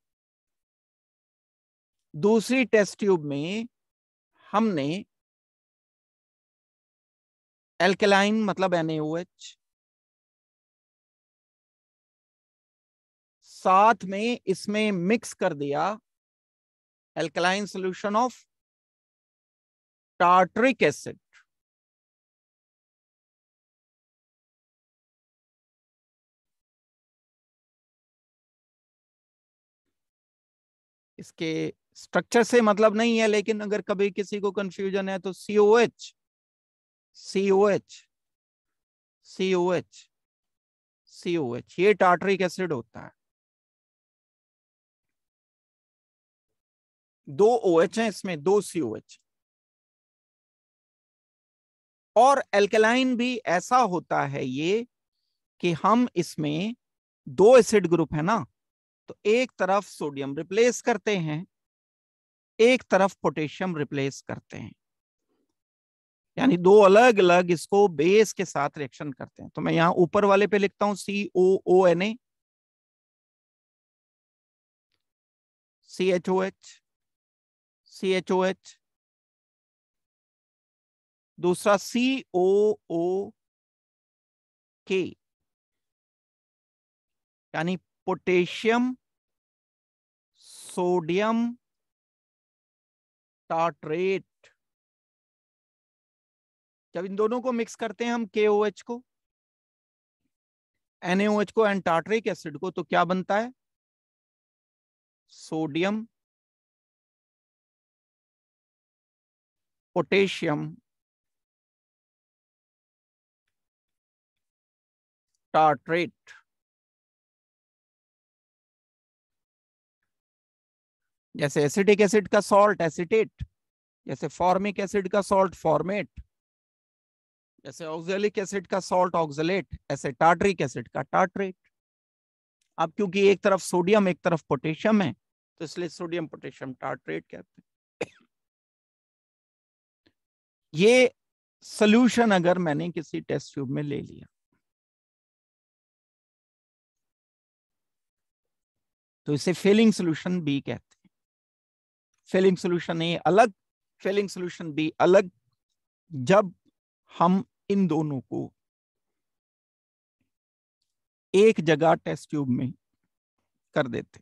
दूसरी टेस्ट ट्यूब में हमने एल्केलाइन मतलब एनएओएच साथ में इसमें मिक्स कर दिया alkaline solution of tartaric acid इसके स्ट्रक्चर से मतलब नहीं है लेकिन अगर कभी किसी को कंफ्यूजन है तो सीओएच एच सीओएच सीओएच ये टार्टरिक एसिड होता है दो ओ OH एच है इसमें दो एच और एल्केलाइन भी ऐसा होता है ये कि हम इसमें दो एसिड ग्रुप है ना तो एक तरफ सोडियम रिप्लेस करते हैं एक तरफ पोटेशियम रिप्लेस करते हैं यानी दो अलग अलग इसको बेस के साथ रिएक्शन करते हैं तो मैं यहां ऊपर वाले पे लिखता हूं C O O N A C H O H C H O H दूसरा सी ओ ओ के यानी पोटेशियम सोडियम टाट्रेट जब इन दोनों को मिक्स करते हैं हम के ओ एच को एनएओएच को एंड टाट्रेक एसिड को तो क्या बनता है सोडियम पोटेशियम tartrate जैसे एसिटिक एसिड का सॉल्ट एसिटेट जैसे फॉर्मिक एसिड का सॉल्ट फॉर्मेट जैसे ऑक्जेलिक एसिड का सॉल्ट ऑक्सलेट ऐसे टार्ट्रिक एसिड का टार्ट्रेट अब क्योंकि एक तरफ सोडियम एक तरफ पोटेशियम है तो इसलिए सोडियम पोटेशियम टार्ट्रेट कहते हैं ये सोल्यूशन अगर मैंने किसी टेस्ट ट्यूब में ले लिया तो इसे फेलिंग सोल्यूशन बी कहते हैं फेलिंग सोल्यूशन ए अलग फेलिंग सोल्यूशन बी अलग जब हम इन दोनों को एक जगह टेस्ट ट्यूब में कर देते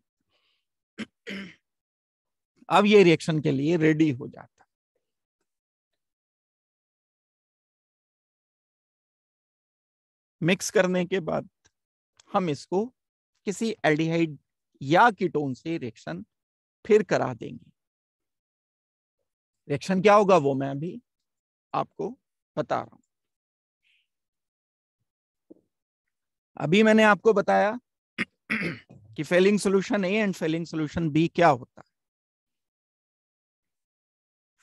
अब ये रिएक्शन के लिए रेडी हो जाता मिक्स करने के बाद हम इसको किसी एल्डिहाइड या कीटोन से रिएक्शन फिर करा देंगे रिएक्शन क्या होगा वो मैं अभी आपको बता रहा हूं अभी मैंने आपको बताया कि Fehling solution A and Fehling solution B क्या होता है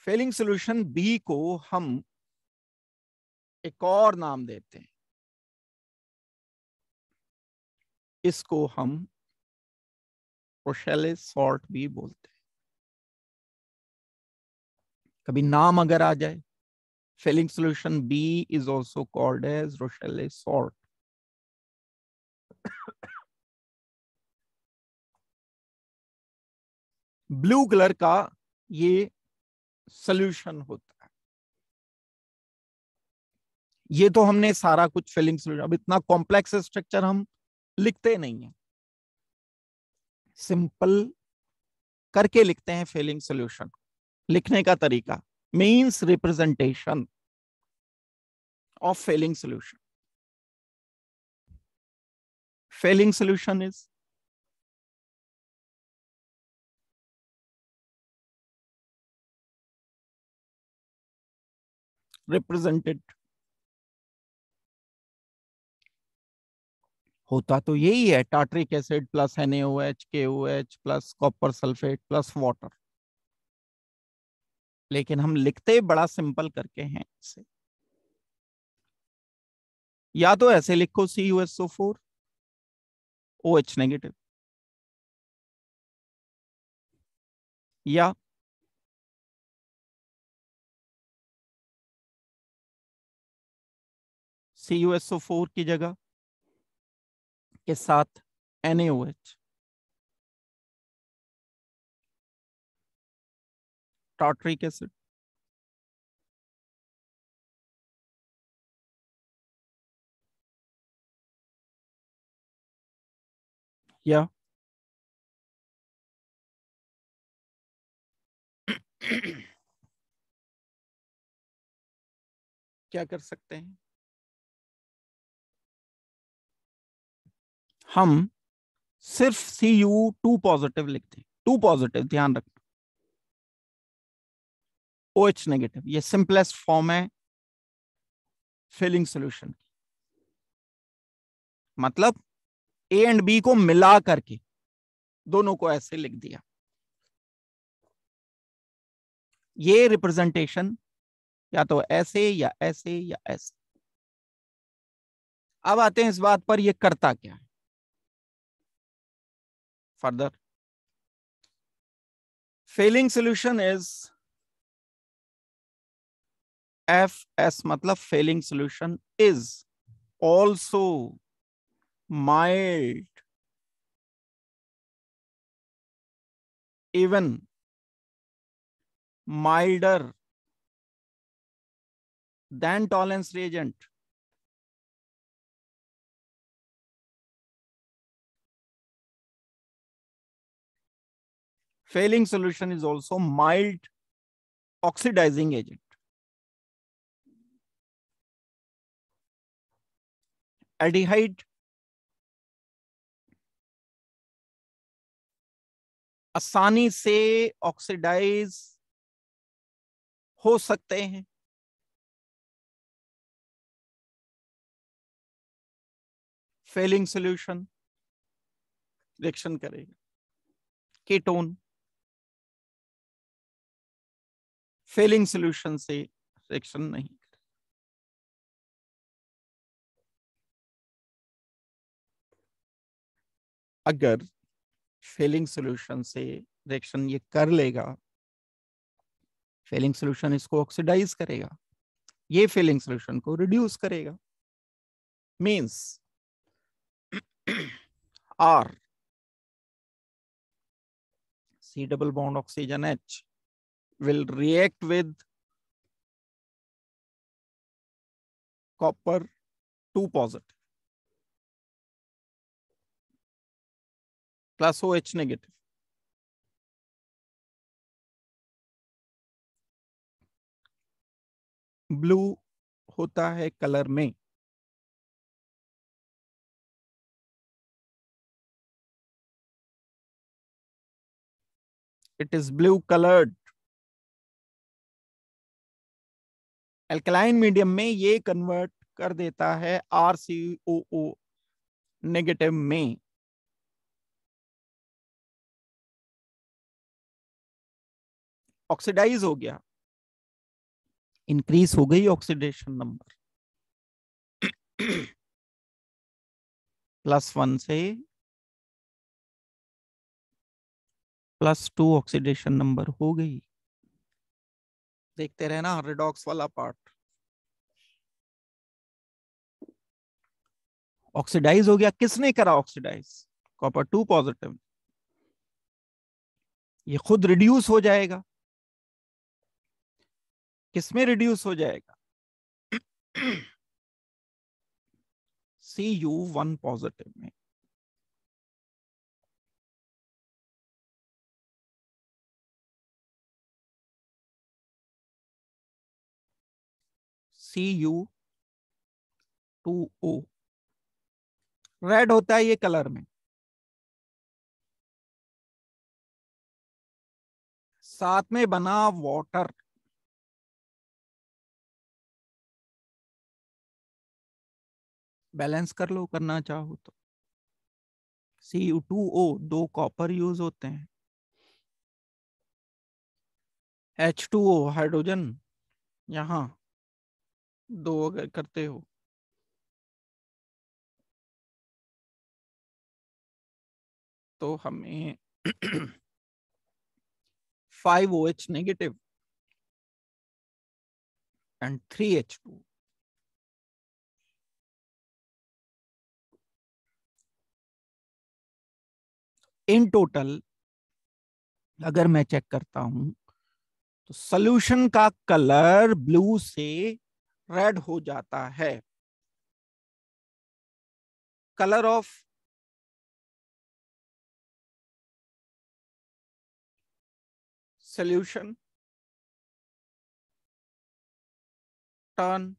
फेलिंग सॉल्यूशन बी को हम एक और नाम देते हैं इसको हम कोशल सॉर्ट भी बोलते हैं कभी नाम अगर आ जाए Fehling solution B is also called as Rochelle salt. Blue colour का ये सॉल्यूशन होता है ये तो हमने सारा कुछ फिलिंग सोल्यूशन अब इतना कॉम्प्लेक्स स्ट्रक्चर हम लिखते नहीं है सिंपल करके लिखते हैं फेलिंग सोल्यूशन लिखने का तरीका means representation of Fehling solution Fehling solution is represented होता तो यही है tartaric acid plus N H K O H plus copper sulphate plus water लेकिन हम लिखते बड़ा सिंपल करके हैं इसे या तो ऐसे लिखो C U S O four O H negative या C U S O four की जगह के साथ NaOH टॉटरिक एसिड या क्या कर सकते हैं हम सिर्फ सी यू टू पॉजिटिव लिखते हैं टू पॉजिटिव ध्यान रखना ओ एच नेगेटिव ये सिंपलेस्ट फॉर्म है फिलिंग सोल्यूशन मतलब ए एंड बी को मिला करके दोनों को ऐसे लिख दिया ये रिप्रेजेंटेशन या तो ऐसे या ऐसे या ऐसे अब आते हैं इस बात पर ये करता क्या है further. Failing solution is FS, matlab failing solution is also mild even milder than tolerance reagent failing solution is also mild oxidizing agent. Aldehyde आसानी से ऑक्सीडाइज हो सकते हैं फेलिंग सॉल्यूशन रिएक्शन करेगा कीटोन फेलिंग सोल्यूशन से सेक्शन नहीं अगर फेलिंग सोल्यूशन से रिएक्शन ये कर लेगा फेलिंग सोल्यूशन इसको ऑक्सीडाइज करेगा ये फेलिंग सोल्यूशन को रिड्यूस करेगा means R C double bond oxygen H will react with copper 2 positive plus OH negative. Blue होता है कलर में it is blue coloured alkaline medium में ये कन्वर्ट कर देता है R C O O negative में ऑक्सीडाइज हो गया इंक्रीज हो गई ऑक्सीडेशन नंबर प्लस वन से प्लस टू ऑक्सीडेशन नंबर हो गई देखते रहना रेडॉक्स वाला पार्ट ऑक्सीडाइज हो गया किसने करा ऑक्सीडाइज कॉपर टू पॉजिटिव ये खुद रिड्यूस हो जाएगा किसमें रिड्यूस हो जाएगा <clears throat> सी यू वन पॉजिटिव में C U two O red होता है ये कलर में साथ में बना वाटर बैलेंस कर लो करना चाहो तो सी यू टू ओ दो कॉपर यूज होते हैं एच टू ओ हाइड्रोजन यहां दो अगर करते हो तो हमें five O H negative and three H two in total अगर मैं चेक करता हूं तो सोल्यूशन का कलर ब्लू से रेड हो जाता है colour of solution turn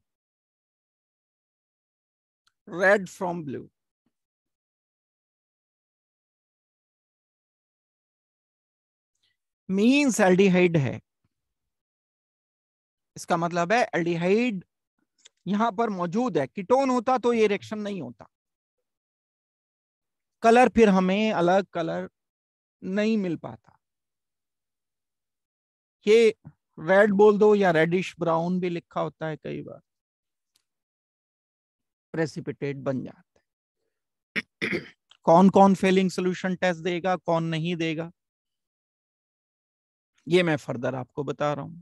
red from blue means aldehyde है इसका मतलब है एल्डिहाइड यहां पर मौजूद है किटोन होता तो ये रिएक्शन नहीं होता कलर फिर हमें अलग कलर नहीं मिल पाता ये रेड बोल दो या रेडिश ब्राउन भी लिखा होता है कई बार प्रेसिपिटेट बन जाता है कौन कौन फेलिंग सोल्यूशन टेस्ट देगा कौन नहीं देगा ये मैं फर्दर आपको बता रहा हूं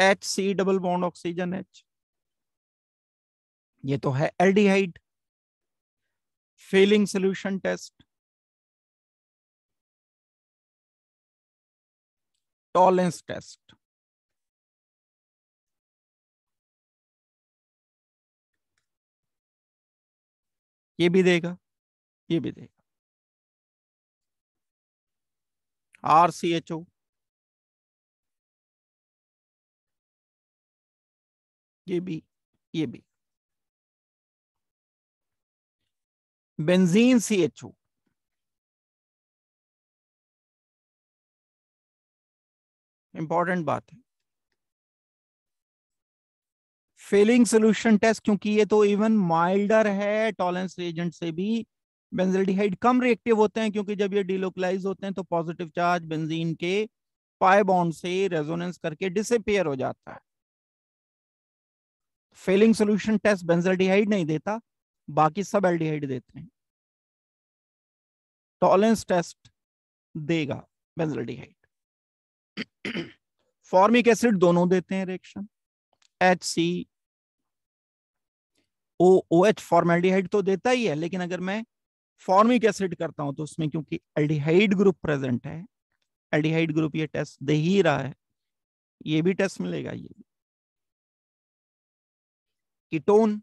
H C double bond oxygen H ये तो है aldehyde Fehling solution test Tollens test ये भी देगा ये भी देगा आर सी एच ओ ये भी ये भी benzene C H O important बात है फेलिंग सोल्यूशन टेस्ट क्योंकि ये तो इवन माइल्डर है टॉलेंस एजेंट से भी बेंजल्डिहाइड कम रिएक्टिव होते हैं क्योंकि जब ये डिलोकलाइज होते हैं तो पॉजिटिव चार्ज बेंजीन के पाए बॉन्ड से रेजोनेंस करके डिसपेयर हो जाता है फेलिंग सोल्यूशन टेस्ट बेंजल्डिहाइड नहीं देता बाकी सब एल्डिहाइड देते हैं टॉलेंस टेस्ट देगा बेंजल्डिहाइड फॉर्मिक एसिड दोनों देते हैं reaction H C O O H formaldehyde तो देता ही है लेकिन अगर मैं फॉर्मिक एसिड करता हूं तो उसमें क्योंकि एल्डिहाइड ग्रुप प्रेजेंट है एल्डिहाइड ग्रुप ये टेस्ट दे ही रहा है ये भी टेस्ट मिलेगा ये भी ketone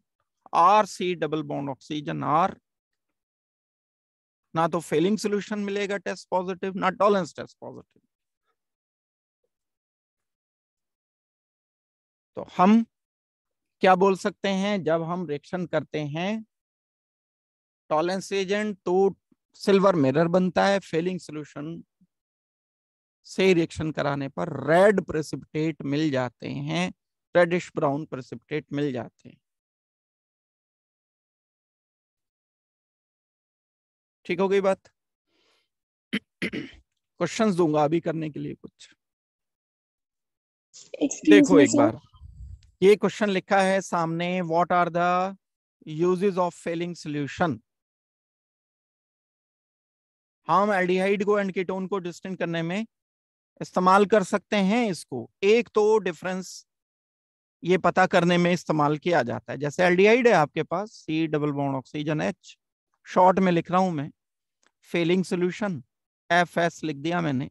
R C double bond oxygen R ना तो फेलिंग सोल्यूशन मिलेगा टेस्ट पॉजिटिव ना टॉलेंस टेस्ट पॉजिटिव तो हम क्या बोल सकते हैं जब हम रिएक्शन करते हैं टॉलेंस एजेंट तो सिल्वर मिरर बनता है फेलिंग सोल्यूशन से रिएक्शन कराने पर रेड प्रेसिपिटेट मिल जाते हैं रेडिश ब्राउन प्रसिप्टेट मिल जाते हैं ठीक हो गई बात क्वेश्चंस दूंगा अभी करने के लिए कुछ Excuse देखो एक बार ये क्वेश्चन लिखा है सामने what are the uses of Fehling solution हम एल्डिहाइड को एंड कीटोन को डिस्टिंग करने में इस्तेमाल कर सकते हैं इसको एक तो डिफरेंस ये पता करने में इस्तेमाल किया जाता है जैसे एल्डिहाइड है आपके पास C double bond oxygen H short में लिख रहा हूं मैं फेलिंग सोल्यूशन एफ एस लिख दिया मैंने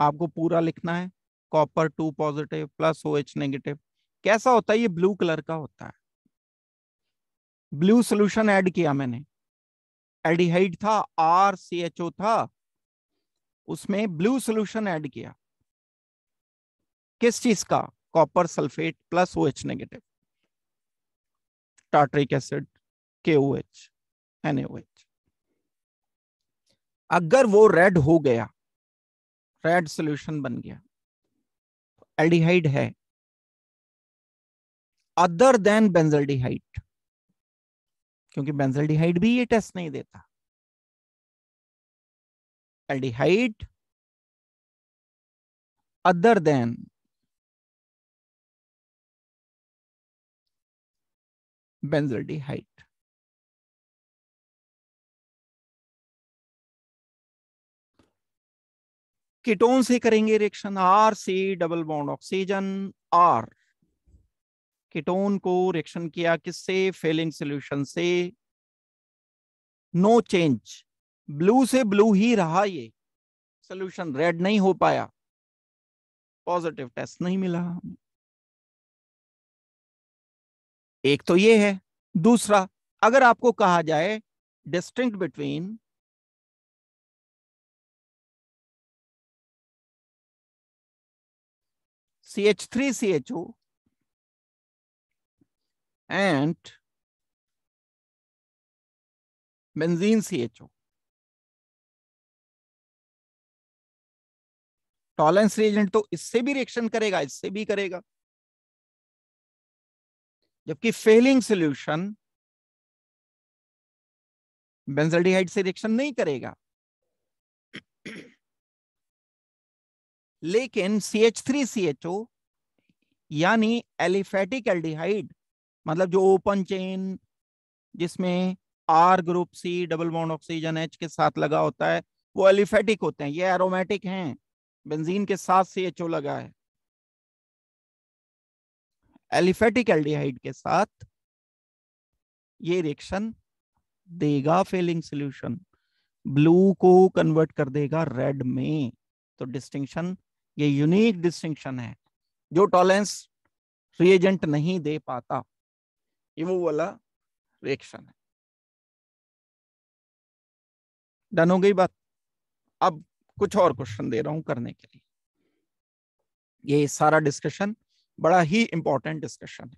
आपको पूरा लिखना है copper two positive plus O H negative कैसा होता है ये ब्लू कलर का होता है ब्लू सोल्यूशन ऐड किया मैंने एल्डिहाइड था आर सी एच ओ था उसमें ब्लू सोल्यूशन ऐड किया किस चीज का copper sulphate plus O H negative tartaric acid K O H N H अगर वो रेड हो गया रेड सोल्यूशन बन गया एल्डिहाइड है अदर देन बेंजल्डिहाइड क्योंकि बेंजल्डिहाइड भी ये टेस्ट नहीं देता aldehyde other than benzaldehyde. Ketone से करेंगे reaction R C double bond oxygen R ketone को रिएक्शन किया किससे फेलिंग सॉल्यूशन से नो चेंज ब्लू से ब्लू ही रहा ये सॉल्यूशन रेड नहीं हो पाया पॉजिटिव टेस्ट नहीं मिला हमें एक तो ये है दूसरा अगर आपको कहा जाए distinguish between C H three and benzene C H O Tollens reagent तो इससे भी रिएक्शन करेगा इससे भी करेगा जबकि फेलिंग सोल्यूशन बेंजल्डिहाइड से रिएक्शन नहीं करेगा लेकिन C H three C H O यानी एलिफेटिक एल्डिहाइड मतलब जो ओपन चेन जिसमें R group C double bond oxygen H के साथ लगा होता है वो एलिफेटिक होते हैं ये एरोमेटिक हैं बेंजीन के साथ सी एच ओ लगा है एलिफेटिक एल्डिहाइड के साथ ये रिएक्शन देगा फेलिंग सोल्यूशन ब्लू को कन्वर्ट कर देगा रेड में तो डिस्टिंक्शन ये यूनिक डिस्टिंक्शन है जो टॉलेंस रिएजेंट नहीं दे पाता ये वो वाला रिएक्शन है डन हो गई बात अब कुछ और क्वेश्चन दे रहा हूं करने के लिए ये सारा डिस्कशन बड़ा ही इंपॉर्टेंट डिस्कशन है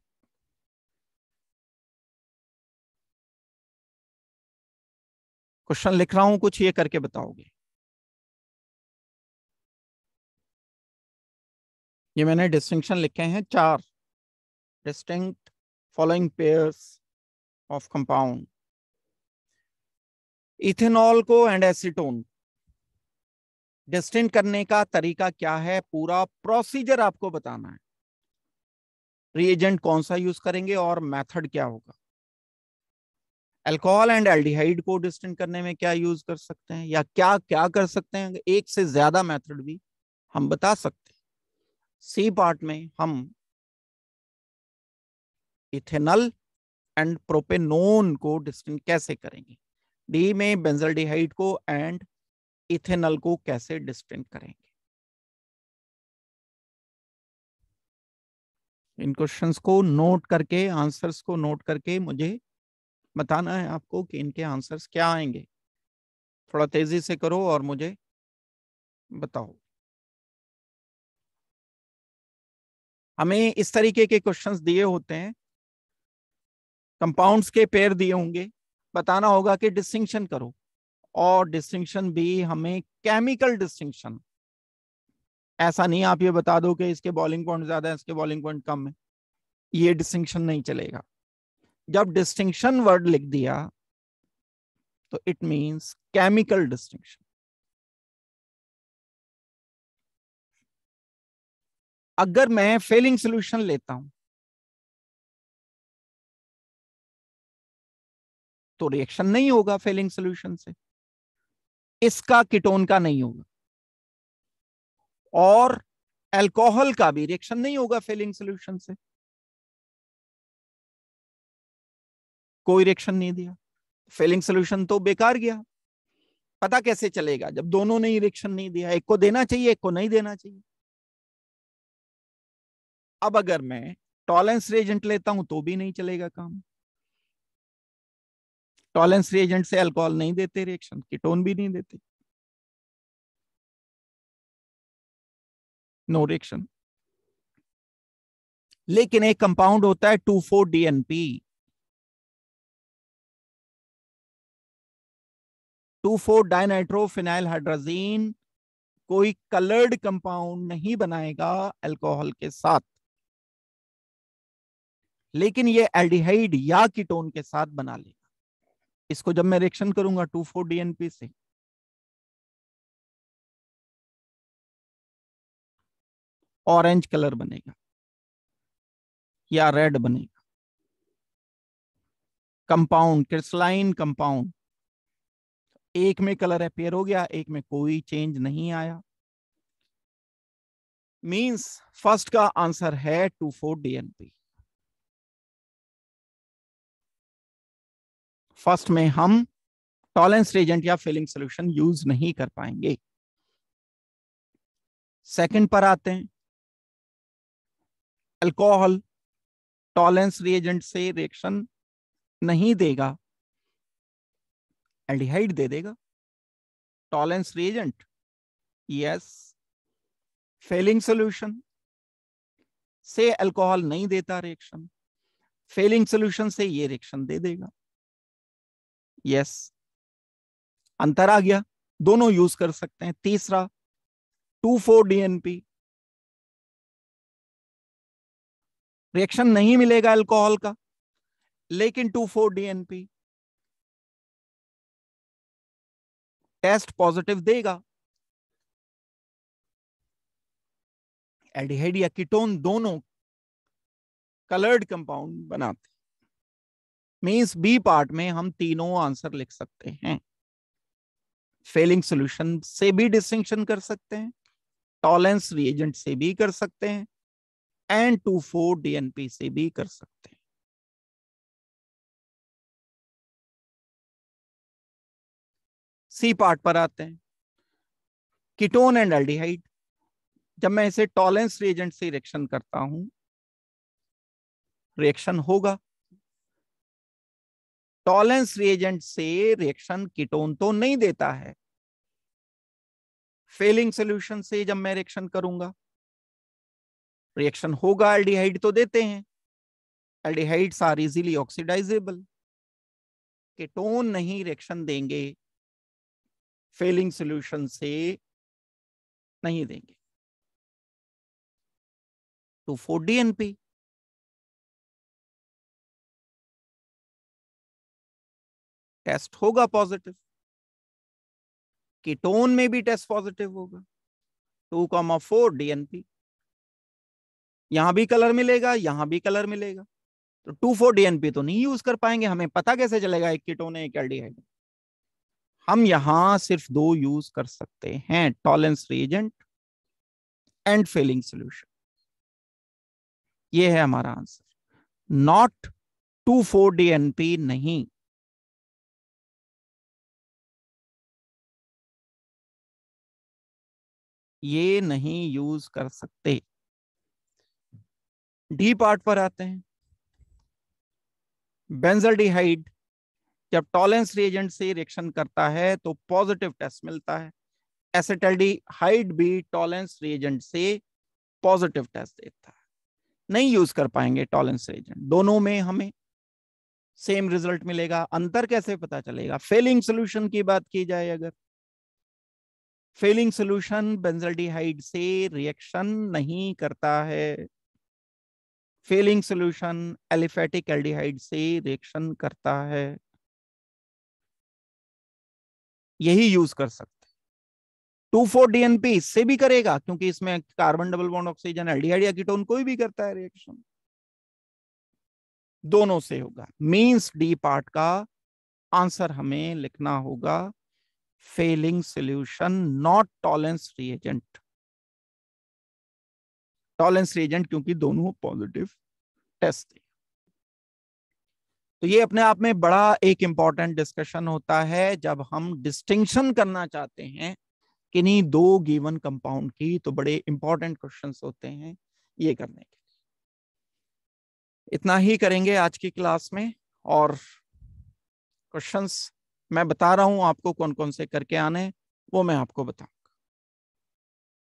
क्वेश्चन लिख रहा हूं कुछ ये करके बताओगे ये मैंने डिस्टिंक्शन लिखे हैं चार distinct following pairs of compound ethanol को एंड एसिटोन डिस्टिंक करने का तरीका क्या है पूरा प्रोसीजर आपको बताना है रिएजेंट कौन सा यूज करेंगे और मेथड क्या होगा एल्कोहल एंड एल्डिहाइड को डिस्टेंट करने में क्या यूज कर सकते हैं या क्या क्या कर सकते हैं एक से ज्यादा मेथड भी हम बता सकते हैं सी पार्ट में हम इथेनल एंड प्रोपेनोन को डिस्टेंट कैसे करेंगे डी में बेंजलडिहाइड को एंड इथेनल को कैसे डिस्टेंट करेंगे इन क्वेश्चंस को नोट करके आंसर्स को नोट करके मुझे बताना है आपको कि इनके आंसर्स क्या आएंगे थोड़ा तेजी से करो और मुझे बताओ हमें इस तरीके के क्वेश्चंस दिए होते हैं कंपाउंड्स के पेयर दिए होंगे बताना होगा कि डिस्टिंक्शन करो और डिस्टिंक्शन भी हमें केमिकल डिस्टिंक्शन ऐसा नहीं आप ये बता दो कि इसके बॉलिंग पॉइंट ज्यादा है इसके बॉलिंग पॉइंट कम है ये डिस्टिंक्शन नहीं चलेगा जब डिस्टिंक्शन वर्ड लिख दिया तो इट मींस केमिकल डिस्टिंक्शन अगर मैं फेलिंग सोल्यूशन लेता हूं तो रिएक्शन नहीं होगा फेलिंग सोल्यूशन से इसका किटोन का नहीं होगा और एल्कोहल का भी रिएक्शन नहीं होगा फेलिंग सोल्यूशन से कोई रिएक्शन नहीं दिया फेलिंग सोल्यूशन तो बेकार गया पता कैसे चलेगा जब दोनों ने रिएक्शन नहीं दिया एक को देना चाहिए एक को नहीं देना चाहिए अब अगर मैं टॉलेंस रिएजेंट लेता हूं तो भी नहीं चलेगा काम टॉलेंस रिएजेंट से अल्कोहल नहीं देते रिएक्शन कीटोन भी नहीं देते नो रिएक्शन लेकिन एक कंपाउंड होता है two four DNP two four dinitrophenyl hydrazine कोई कलर्ड कंपाउंड नहीं बनाएगा अल्कोहल के साथ लेकिन ये एल्डिहाइड या कीटोन के साथ बना लेगा इसको जब मैं रिएक्शन करूंगा टू फोर डीएनपी से ऑरेंज कलर बनेगा या रेड बनेगा कंपाउंड क्रिस्लाइन कंपाउंड एक में कलर अपेयर हो गया एक में कोई चेंज नहीं आया मींस फर्स्ट का आंसर है टू फोर डीएनपी फर्स्ट में हम टॉलेंस रेजेंट या फिलिंग सोल्यूशन यूज नहीं कर पाएंगे सेकंड पर आते हैं अल्कोहल टॉलेंस रिएजेंट से रिएक्शन नहीं देगा एल्डिहाइड दे देगा Tollens reagent yes Fehling solution से अल्कोहल नहीं देता रिएक्शन फेलिंग सॉल्यूशन से ये रिएक्शन दे देगा यस अंतर आ गया दोनों यूज कर सकते हैं तीसरा टू फोर डीएनपी रिएक्शन नहीं मिलेगा अल्कोहल का लेकिन two four DNP test positive देगा एल्डिहाइड या कीटोन दोनों कलर्ड कंपाउंड बनाते मीन्स बी पार्ट में हम तीनों आंसर लिख सकते हैं फेलिंग सॉल्यूशन से भी डिस्टिंक्शन कर सकते हैं टॉलेंस रिएजेंट से भी कर सकते हैं एन टू फोर डीएनपी से भी कर सकते हैं सी पार्ट पर आते हैं कीटोन एंड एल्डिहाइड जब मैं इसे टॉलेंस रिएजेंट से रिएक्शन करता हूं रिएक्शन होगा टॉलेंस रिएजेंट से रिएक्शन कीटोन तो नहीं देता है फेलिंग सोल्यूशन से जब मैं रिएक्शन करूंगा रिएक्शन होगा एल्डिहाइड तो देते हैं aldehydes are easily oxidisable ketone नहीं रिएक्शन देंगे फेलिंग सॉल्यूशन से नहीं देंगे टू फोर डीएनपी टेस्ट होगा पॉजिटिव कीटोन में भी टेस्ट पॉजिटिव होगा टू कॉमा फोर डीएनपी यहां भी कलर मिलेगा यहां भी कलर मिलेगा तो टू फोर डीएनपी तो नहीं यूज कर पाएंगे हमें पता कैसे चलेगा एक किटोन एक एल्डिहाइड हम यहां सिर्फ दो यूज कर सकते हैं Tollens reagent and Fehling solution ये है हमारा answer not two four DNP नहीं ये नहीं यूज कर सकते डी पार्ट पर आते हैं बेंजलडिहाइड जब टॉलेंस रिएजेंट से रिएक्शन करता है तो पॉजिटिव टेस्ट मिलता है एसिटल्डिहाइड भी टॉलेंस रिएजेंट से पॉजिटिव टेस्ट देता है नहीं यूज कर पाएंगे टॉलेंस रिएजेंट दोनों में हमें सेम रिजल्ट मिलेगा अंतर कैसे पता चलेगा फेलिंग सोल्यूशन की बात की जाए अगर फेलिंग सोल्यूशन बेंजलडीहाइड से रिएक्शन नहीं करता है फेलिंग सॉल्यूशन एलिफेटिक एल्डिहाइड से रिएक्शन करता है यही यूज कर सकते टू फोर डीएनपी इससे भी करेगा क्योंकि इसमें carbon double bond oxygen aldehyde या कीटोन कोई भी करता है रिएक्शन दोनों से होगा मींस डी पार्ट का आंसर हमें लिखना होगा Fehling solution not Tollens reagent Tollens reagent क्योंकि दोनों पॉजिटिव टेस्ट थे तो ये अपने आप में बड़ा एक इंपॉर्टेंट डिस्कशन होता है जब हम डिस्टिंक्शन करना चाहते हैं किन्हीं दो गिवन कंपाउंड की तो बड़े इंपॉर्टेंट क्वेश्चन होते हैं ये करने के इतना ही करेंगे आज की क्लास में और क्वेश्चंस मैं बता रहा हूं आपको कौन कौन से करके आने वो मैं आपको बताऊं